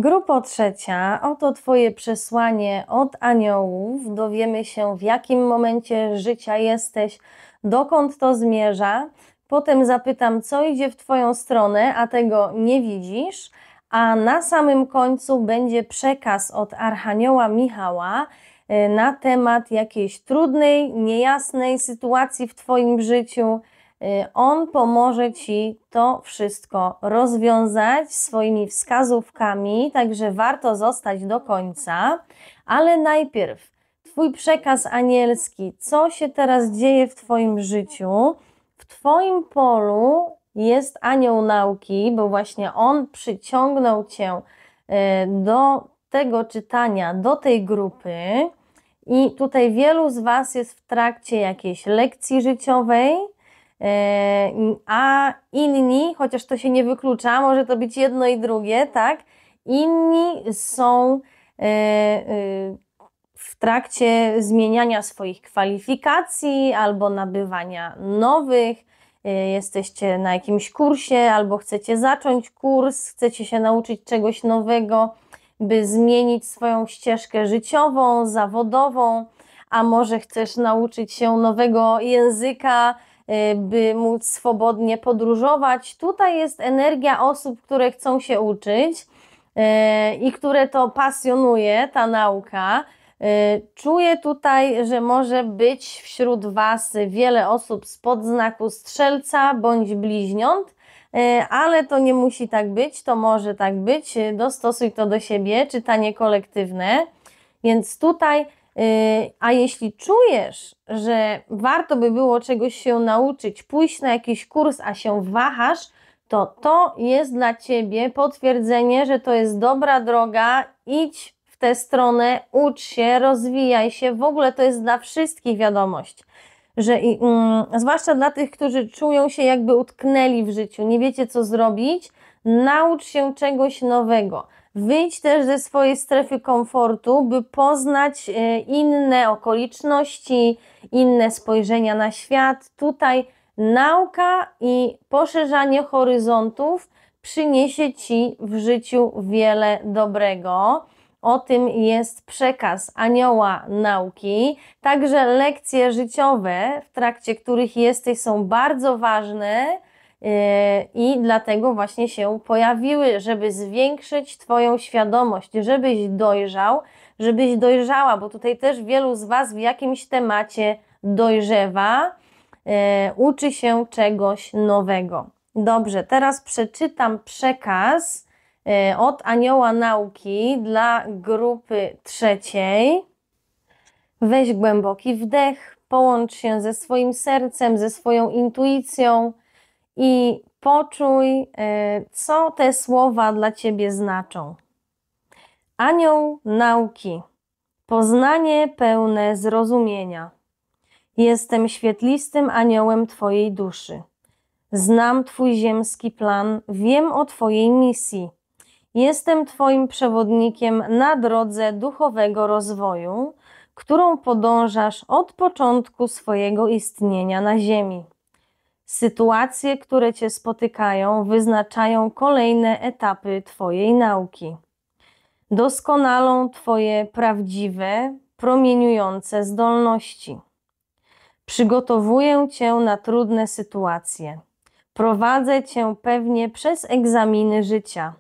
Grupa trzecia, oto Twoje przesłanie od aniołów. Dowiemy się, w jakim momencie życia jesteś, dokąd to zmierza. Potem zapytam, co idzie w Twoją stronę, a tego nie widzisz. A na samym końcu będzie przekaz od Archanioła Michała y, na temat jakiejś trudnej, niejasnej sytuacji w Twoim życiu Y, on pomoże Ci to wszystko rozwiązać swoimi wskazówkami, także warto zostać do końca, ale najpierw Twój przekaz anielski, co się teraz dzieje w Twoim życiu, w Twoim polu jest anioł nauki, bo właśnie on przyciągnął Cię y, do tego czytania, do tej grupy. I tutaj wielu z Was jest w trakcie jakiejś lekcji życiowej, E, a inni, chociaż to się nie wyklucza, może to być jedno i drugie, tak? Inni są e, e, w trakcie zmieniania swoich kwalifikacji albo nabywania nowych, jesteście na jakimś kursie albo chcecie zacząć kurs, chcecie się nauczyć czegoś nowego, by zmienić swoją ścieżkę życiową, zawodową, a może chcesz nauczyć się nowego języka, by móc swobodnie podróżować. Tutaj jest energia osób, które chcą się uczyć e, i które to pasjonuje ta nauka. E, czuję tutaj, że może być wśród Was wiele osób spod znaku strzelca bądź bliźniąt, e, ale to nie musi tak być, to może tak być. Dostosuj to do siebie, czytanie kolektywne. Więc tutaj Y, a jeśli czujesz, że warto by było czegoś się nauczyć, pójść na jakiś kurs, a się wahasz, to to jest dla ciebie potwierdzenie, że to jest dobra droga. Idź w tę stronę, ucz się, rozwijaj się. W ogóle to jest dla wszystkich wiadomość że i, mm, zwłaszcza dla tych, którzy czują się jakby utknęli w życiu, nie wiecie co zrobić, naucz się czegoś nowego. Wyjdź też ze swojej strefy komfortu, by poznać e, inne okoliczności, inne spojrzenia na świat. Tutaj nauka i poszerzanie horyzontów przyniesie ci w życiu wiele dobrego. O tym jest przekaz anioła nauki. Także lekcje życiowe, w trakcie których jesteś, są bardzo ważne Yy, I dlatego właśnie się pojawiły, żeby zwiększyć Twoją świadomość, żebyś dojrzał, żebyś dojrzała, bo tutaj też wielu z Was w jakimś temacie dojrzewa, yy, uczy się czegoś nowego. Dobrze, teraz przeczytam przekaz yy, od Anioła Nauki dla grupy trzeciej. Weź głęboki wdech, połącz się ze swoim sercem, ze swoją intuicją i poczuj, e, co te słowa dla ciebie znaczą. Anioł nauki, poznanie pełne zrozumienia. Jestem świetlistym aniołem Twojej duszy. Znam Twój ziemski plan, wiem o Twojej misji. Jestem Twoim przewodnikiem na drodze duchowego rozwoju, którą podążasz od początku swojego istnienia na Ziemi. Sytuacje, które Cię spotykają, wyznaczają kolejne etapy Twojej nauki. Doskonalą Twoje prawdziwe, promieniujące zdolności. Przygotowuję Cię na trudne sytuacje. Prowadzę Cię pewnie przez egzaminy życia.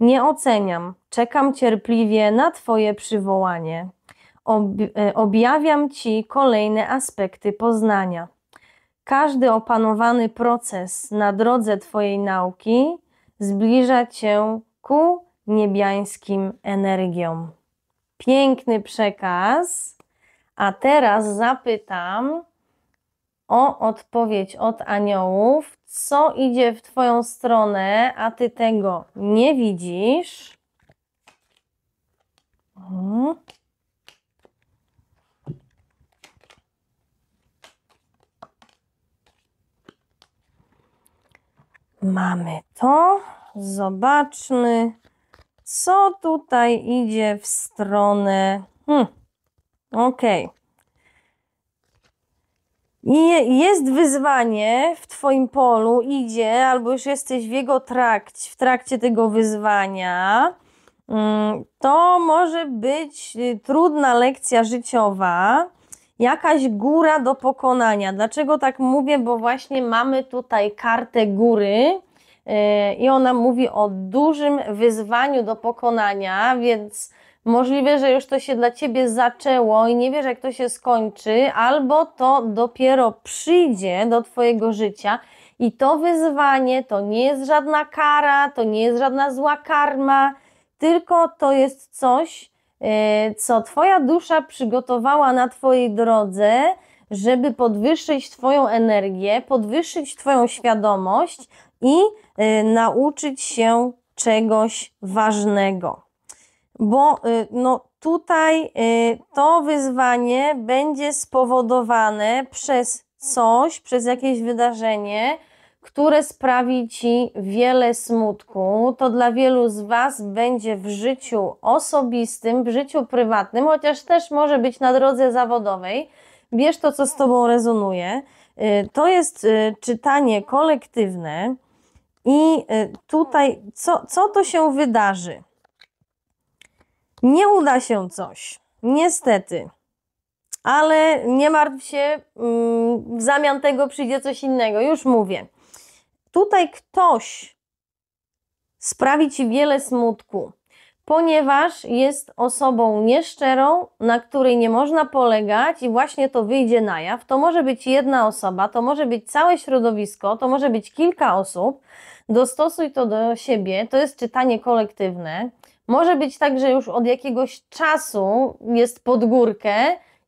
Nie oceniam, czekam cierpliwie na Twoje przywołanie. Ob e, objawiam Ci kolejne aspekty poznania każdy opanowany proces na drodze Twojej nauki zbliża Cię ku niebiańskim energiom. Piękny przekaz. A teraz zapytam o odpowiedź od aniołów, co idzie w Twoją stronę, a Ty tego nie widzisz. Mhm. Mamy to. Zobaczmy, co tutaj idzie w stronę. Hmm. Ok. I jest wyzwanie w Twoim polu, idzie, albo już jesteś w jego trakcie, w trakcie tego wyzwania. Hmm, to może być y, trudna lekcja życiowa jakaś góra do pokonania. Dlaczego tak mówię? Bo właśnie mamy tutaj kartę góry e, i ona mówi o dużym wyzwaniu do pokonania, więc możliwe, że już to się dla ciebie zaczęło i nie wiesz, jak to się skończy, albo to dopiero przyjdzie do twojego życia. I to wyzwanie to nie jest żadna kara, to nie jest żadna zła karma, tylko to jest coś, E, co Twoja dusza przygotowała na Twojej drodze, żeby podwyższyć Twoją energię, podwyższyć Twoją świadomość i e, nauczyć się czegoś ważnego. Bo e, no, tutaj to wyzwanie będzie spowodowane przez coś, przez jakieś wydarzenie, które sprawi Ci wiele smutku. To dla wielu z Was będzie w życiu osobistym, w życiu prywatnym, chociaż też może być na drodze zawodowej. Bierz to, co z Tobą rezonuje. Y, to jest y, czytanie kolektywne, i y, tutaj, co, co to się wydarzy? Nie uda się coś, niestety, ale nie martw się, mm, w zamian tego przyjdzie coś innego, już mówię. Tutaj ktoś sprawi ci wiele smutku, ponieważ jest osobą nieszczerą, na której nie można polegać i właśnie to wyjdzie na jaw. To może być jedna osoba, to może być całe środowisko, to może być kilka osób. Dostosuj to do siebie. To jest czytanie kolektywne. Może być tak, że już od jakiegoś czasu jest pod górkę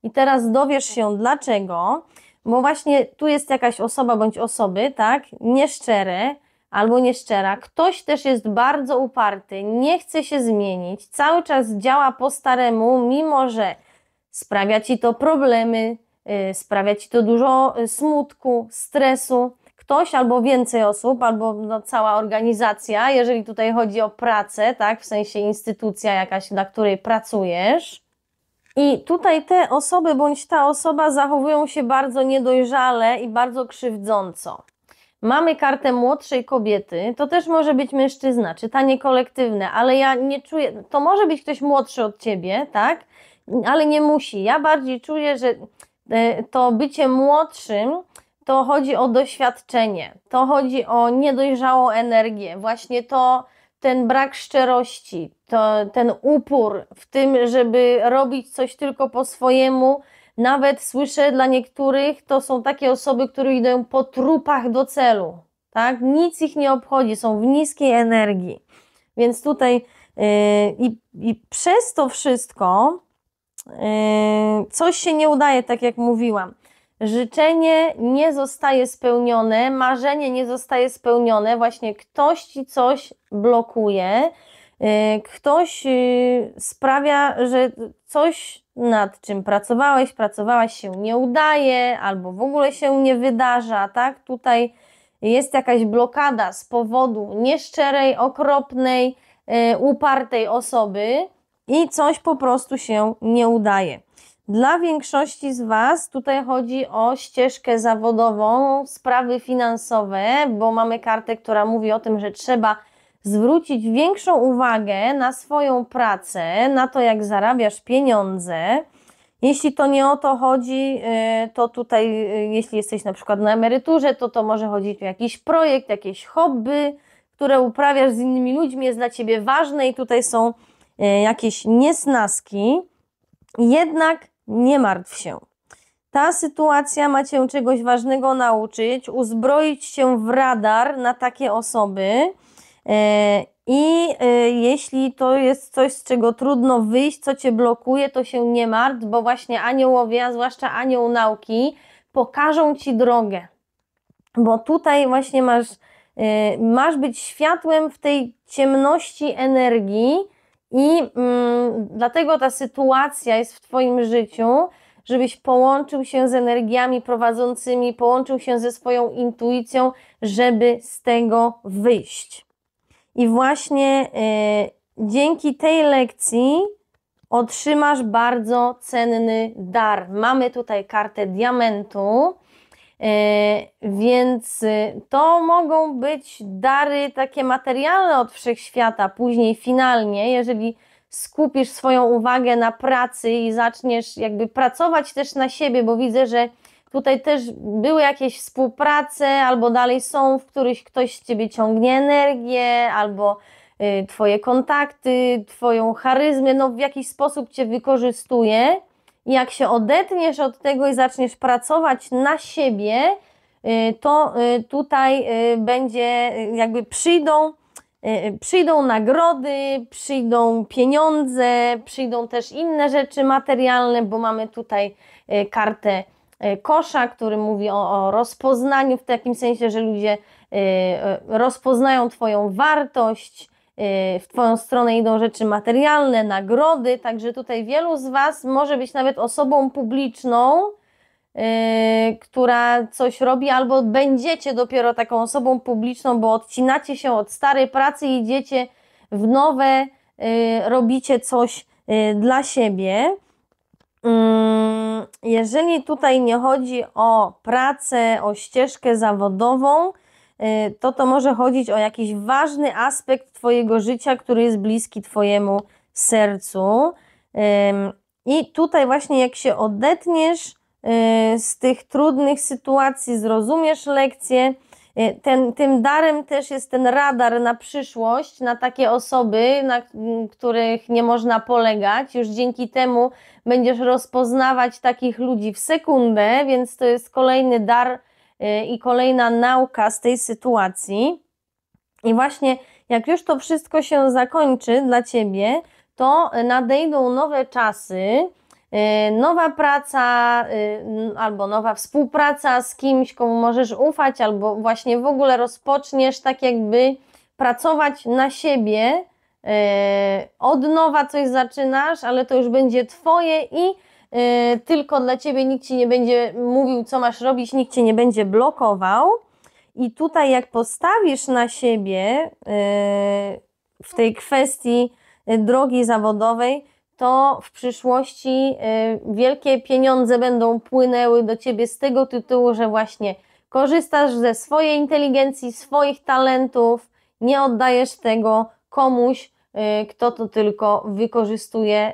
i teraz dowiesz się dlaczego. Bo właśnie tu jest jakaś osoba bądź osoby, tak, nieszczere albo nieszczera. Ktoś też jest bardzo uparty, nie chce się zmienić, cały czas działa po staremu, mimo że sprawia ci to problemy, yy, sprawia ci to dużo y, smutku, stresu. Ktoś albo więcej osób, albo no, cała organizacja, jeżeli tutaj chodzi o pracę, tak, w sensie instytucja jakaś, dla której pracujesz, i tutaj te osoby bądź ta osoba zachowują się bardzo niedojrzale i bardzo krzywdząco. Mamy kartę młodszej kobiety, to też może być mężczyzna, czytanie kolektywne, ale ja nie czuję, to może być ktoś młodszy od ciebie, tak? Ale nie musi. Ja bardziej czuję, że e, to bycie młodszym to chodzi o doświadczenie, to chodzi o niedojrzałą energię, właśnie to ten brak szczerości, to, ten upór w tym, żeby robić coś tylko po swojemu. Nawet słyszę dla niektórych, to są takie osoby, które idą po trupach do celu, tak? Nic ich nie obchodzi, są w niskiej energii. Więc tutaj yy, i, i przez to wszystko yy, coś się nie udaje, tak jak mówiłam życzenie nie zostaje spełnione, marzenie nie zostaje spełnione, właśnie ktoś ci coś blokuje, y, ktoś y, sprawia, że coś nad czym pracowałeś, pracowałaś się nie udaje albo w ogóle się nie wydarza, tak? Tutaj jest jakaś blokada z powodu nieszczerej, okropnej, y, upartej osoby i coś po prostu się nie udaje. Dla większości z Was tutaj chodzi o ścieżkę zawodową, sprawy finansowe, bo mamy kartę, która mówi o tym, że trzeba zwrócić większą uwagę na swoją pracę, na to, jak zarabiasz pieniądze. Jeśli to nie o to chodzi, y, to tutaj, y, jeśli jesteś na przykład na emeryturze, to to może chodzić o jakiś projekt, jakieś hobby, które uprawiasz z innymi ludźmi, jest dla ciebie ważne i tutaj są y, jakieś niesnaski. Jednak nie martw się. Ta sytuacja ma cię czegoś ważnego nauczyć, uzbroić się w radar na takie osoby. E, I e, jeśli to jest coś, z czego trudno wyjść, co cię blokuje, to się nie martw, bo właśnie aniołowie, a zwłaszcza anioł nauki, pokażą ci drogę. Bo tutaj właśnie masz, e, masz być światłem w tej ciemności energii, i mm, dlatego ta sytuacja jest w Twoim życiu, żebyś połączył się z energiami prowadzącymi, połączył się ze swoją intuicją, żeby z tego wyjść. I właśnie y, dzięki tej lekcji otrzymasz bardzo cenny dar. Mamy tutaj kartę diamentu E, więc y, to mogą być dary takie materialne od wszechświata, później finalnie, jeżeli skupisz swoją uwagę na pracy i zaczniesz jakby pracować też na siebie, bo widzę, że tutaj też były jakieś współprace, albo dalej są, w których ktoś z ciebie ciągnie energię, albo y, twoje kontakty, twoją charyzmę, no w jakiś sposób cię wykorzystuje jak się odetniesz od tego i zaczniesz pracować na siebie, y, to y, tutaj y, będzie, jakby przyjdą, przyjdą nagrody, przyjdą pieniądze, przyjdą też inne rzeczy materialne, bo mamy tutaj kartę kosza, który mówi o, o rozpoznaniu w takim sensie, że ludzie rozpoznają Twoją wartość, Y, w Twoją stronę idą rzeczy materialne, nagrody, także tutaj wielu z Was może być nawet osobą publiczną, y, która coś robi, albo będziecie dopiero taką osobą publiczną, bo odcinacie się od starej pracy i idziecie w nowe, y, robicie coś dla siebie. Mm, jeżeli tutaj nie chodzi o pracę, o ścieżkę zawodową, Y, to to może chodzić o jakiś ważny aspekt Twojego życia, który jest bliski Twojemu sercu. I tutaj właśnie jak się odetniesz y, z tych trudnych sytuacji, zrozumiesz lekcję, y, ten, tym darem też jest ten radar na przyszłość, na takie osoby, na mm, których nie można polegać. Już dzięki temu będziesz rozpoznawać takich ludzi w sekundę, więc to jest kolejny dar Y, i kolejna nauka z tej sytuacji. I właśnie jak już to wszystko się zakończy dla ciebie, to nadejdą nowe czasy, y, nowa praca y, albo nowa współpraca z kimś, komu możesz ufać, albo właśnie w ogóle rozpoczniesz tak jakby pracować na siebie. Od nowa coś zaczynasz, ale to już będzie Twoje i Y, tylko dla ciebie, nikt ci nie będzie mówił, co masz robić, nikt cię nie będzie blokował. I tutaj, jak postawisz na siebie y, w tej kwestii y, drogi zawodowej, to w przyszłości wielkie pieniądze będą płynęły do ciebie z tego tytułu, że właśnie korzystasz ze swojej inteligencji, swoich talentów, nie oddajesz tego komuś, kto to tylko wykorzystuje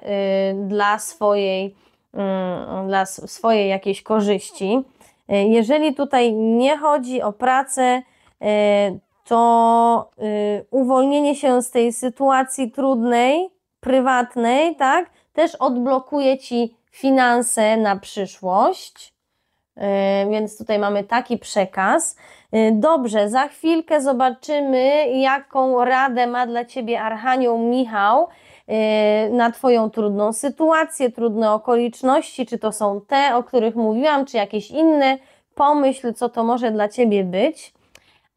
dla swojej Y, dla swojej jakiejś korzyści. Y, jeżeli tutaj nie chodzi o pracę, y, to uwolnienie się z tej sytuacji trudnej, prywatnej, tak, też odblokuje ci finanse na przyszłość. Więc tutaj mamy taki przekaz. Dobrze, za chwilkę zobaczymy, jaką radę ma dla ciebie Archanioł Michał Y, na Twoją trudną sytuację, trudne okoliczności, czy to są te, o których mówiłam, czy jakieś inne. Pomyśl, co to może dla Ciebie być.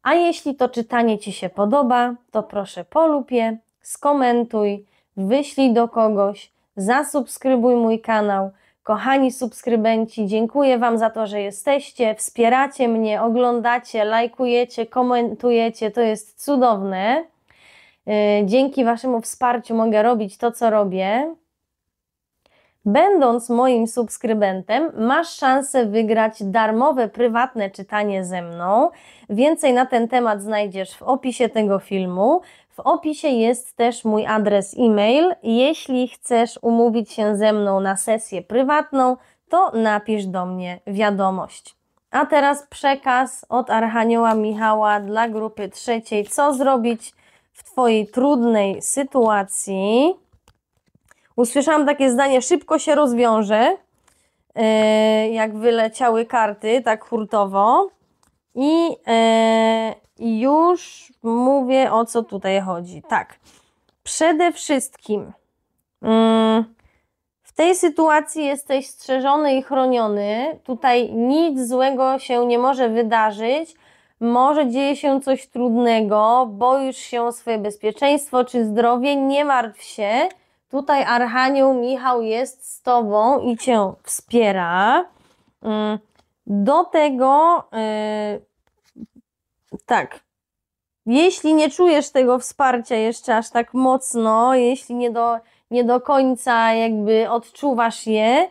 A jeśli to czytanie Ci się podoba, to proszę polub je, skomentuj, wyślij do kogoś, zasubskrybuj mój kanał. Kochani subskrybenci, dziękuję Wam za to, że jesteście, wspieracie mnie, oglądacie, lajkujecie, komentujecie. To jest cudowne. E, dzięki Waszemu wsparciu mogę robić to, co robię. Będąc moim subskrybentem, masz szansę wygrać darmowe, prywatne czytanie ze mną. Więcej na ten temat znajdziesz w opisie tego filmu. W opisie jest też mój adres e-mail. Jeśli chcesz umówić się ze mną na sesję prywatną, to napisz do mnie wiadomość. A teraz przekaz od Archanioła Michała dla grupy trzeciej. Co zrobić? w Twojej trudnej sytuacji. Usłyszałam takie zdanie, szybko się rozwiąże, e, jak wyleciały karty, tak hurtowo. I e, już mówię, o co tutaj chodzi. Tak, przede wszystkim mm, w tej sytuacji jesteś strzeżony i chroniony. Tutaj nic złego się nie może wydarzyć może dzieje się coś trudnego, boisz się o swoje bezpieczeństwo czy zdrowie, nie martw się. Tutaj Archanioł Michał jest z Tobą i Cię wspiera. Mm, do tego, yy, tak, jeśli nie czujesz tego wsparcia jeszcze aż tak mocno, jeśli nie do, nie do końca jakby odczuwasz je,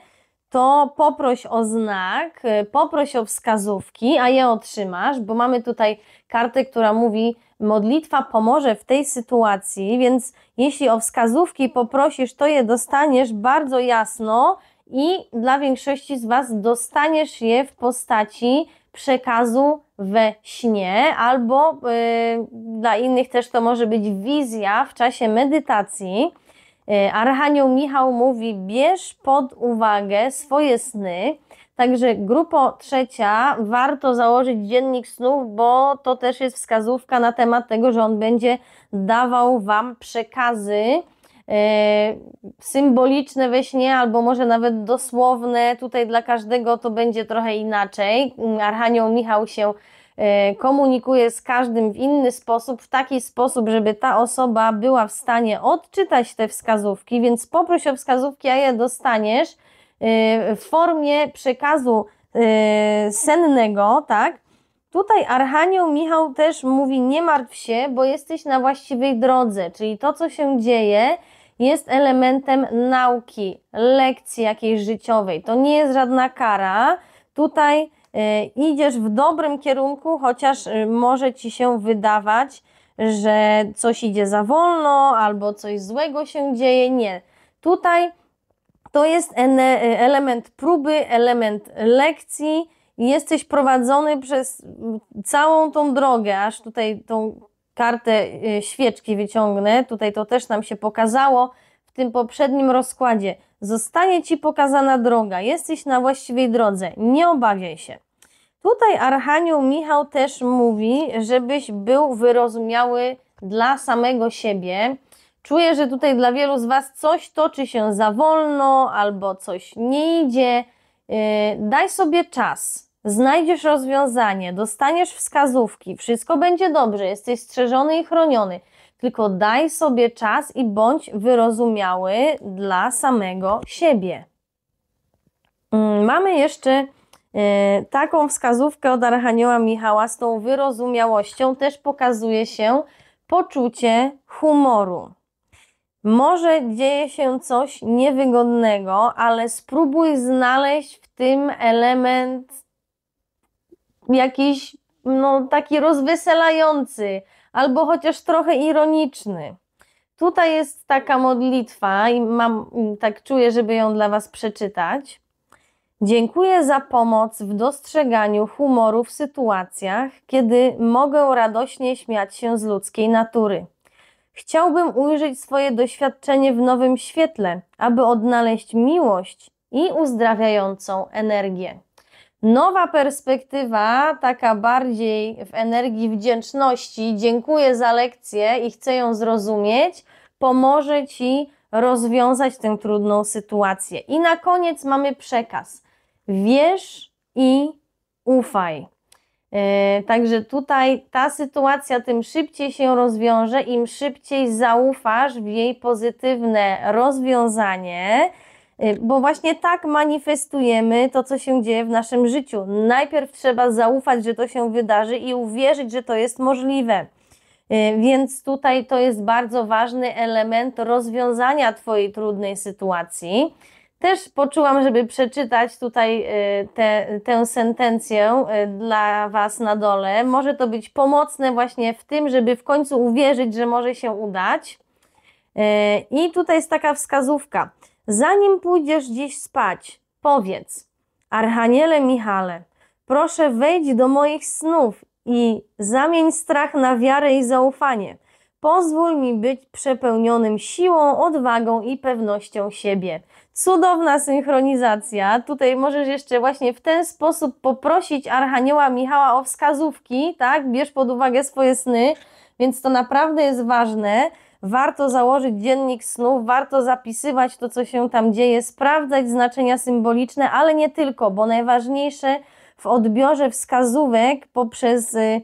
to poproś o znak, y, poproś o wskazówki, a je otrzymasz, bo mamy tutaj kartę, która mówi: Modlitwa pomoże w tej sytuacji, więc jeśli o wskazówki poprosisz, to je dostaniesz bardzo jasno i dla większości z Was dostaniesz je w postaci przekazu we śnie, albo yy, dla innych też to może być wizja w czasie medytacji. E, Archanioł Michał mówi: bierz pod uwagę swoje sny. Także grupo trzecia, warto założyć dziennik snów, bo to też jest wskazówka na temat tego, że on będzie dawał Wam przekazy e, symboliczne we śnie, albo może nawet dosłowne. Tutaj dla każdego to będzie trochę inaczej. Archanioł Michał się E, komunikuje z każdym w inny sposób, w taki sposób, żeby ta osoba była w stanie odczytać te wskazówki, więc poproś o wskazówki, a je dostaniesz e, w formie przekazu e, sennego, tak? Tutaj Archanioł Michał też mówi: Nie martw się, bo jesteś na właściwej drodze, czyli to, co się dzieje, jest elementem nauki, lekcji jakiejś życiowej. To nie jest żadna kara. Tutaj Y, idziesz w dobrym kierunku, chociaż y, może ci się wydawać, że coś idzie za wolno albo coś złego się dzieje. Nie. Tutaj to jest y, element próby, element lekcji. Jesteś prowadzony przez całą tą drogę, aż tutaj tą kartę świeczki wyciągnę. Tutaj to też nam się pokazało w tym poprzednim rozkładzie. Zostanie ci pokazana droga, jesteś na właściwej drodze, nie obawiaj się. Tutaj Archanioł Michał też mówi, żebyś był wyrozumiały dla samego siebie. Czuję, że tutaj dla wielu z Was coś toczy się za wolno albo coś nie idzie. Yy, daj sobie czas, znajdziesz rozwiązanie, dostaniesz wskazówki, wszystko będzie dobrze, jesteś strzeżony i chroniony tylko daj sobie czas i bądź wyrozumiały dla samego siebie. Mm, mamy jeszcze y, taką wskazówkę od Archanioła Michała z tą wyrozumiałością też pokazuje się poczucie humoru. Może dzieje się coś niewygodnego, ale spróbuj znaleźć w tym element jakiś no, taki rozweselający, albo chociaż trochę ironiczny. Tutaj jest taka modlitwa i mam, tak czuję, żeby ją dla Was przeczytać. Dziękuję za pomoc w dostrzeganiu humoru w sytuacjach, kiedy mogę radośnie śmiać się z ludzkiej natury. Chciałbym ujrzeć swoje doświadczenie w nowym świetle, aby odnaleźć miłość i uzdrawiającą energię nowa perspektywa, taka bardziej w energii wdzięczności, dziękuję za lekcję i chcę ją zrozumieć, pomoże ci rozwiązać tę trudną sytuację. I na koniec mamy przekaz. Wierz i ufaj. E, także tutaj ta sytuacja tym szybciej się rozwiąże, im szybciej zaufasz w jej pozytywne rozwiązanie, Y, bo właśnie tak manifestujemy to, co się dzieje w naszym życiu. Najpierw trzeba zaufać, że to się wydarzy i uwierzyć, że to jest możliwe. Y, więc tutaj to jest bardzo ważny element rozwiązania Twojej trudnej sytuacji. Też poczułam, żeby przeczytać tutaj y, te, tę sentencję dla Was na dole. Może to być pomocne właśnie w tym, żeby w końcu uwierzyć, że może się udać. I tutaj jest taka wskazówka. Zanim pójdziesz dziś spać, powiedz: Archaniele Michale, proszę wejdź do moich snów i zamień strach na wiarę i zaufanie. Pozwól mi być przepełnionym siłą, odwagą i pewnością siebie. Cudowna synchronizacja. Tutaj możesz jeszcze właśnie w ten sposób poprosić Archanioła Michała o wskazówki, tak? Bierz pod uwagę swoje sny, więc to naprawdę jest ważne warto założyć dziennik snów, warto zapisywać to, co się tam dzieje, sprawdzać znaczenia symboliczne, ale nie tylko, bo najważniejsze w odbiorze wskazówek poprzez y,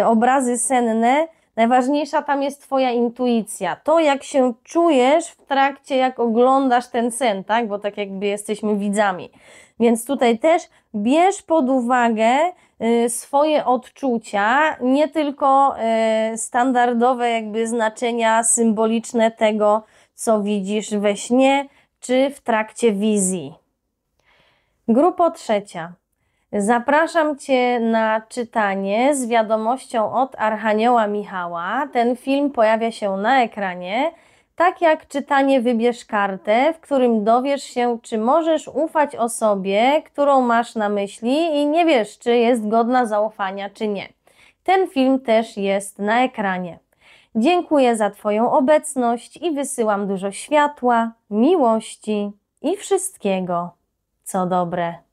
y, obrazy senne, najważniejsza tam jest Twoja intuicja. To, jak się czujesz w trakcie, jak oglądasz ten sen, tak? Bo tak jakby jesteśmy widzami. Więc tutaj też bierz pod uwagę Y, swoje odczucia, nie tylko y, standardowe jakby znaczenia symboliczne tego, co widzisz we śnie czy w trakcie wizji. Grupa trzecia. Zapraszam Cię na czytanie z wiadomością od Archanioła Michała. Ten film pojawia się na ekranie tak jak czytanie Wybierz kartę, w którym dowiesz się, czy możesz ufać osobie, którą masz na myśli i nie wiesz, czy jest godna zaufania, czy nie. Ten film też jest na ekranie. Dziękuję za Twoją obecność i wysyłam dużo światła, miłości i wszystkiego, co dobre.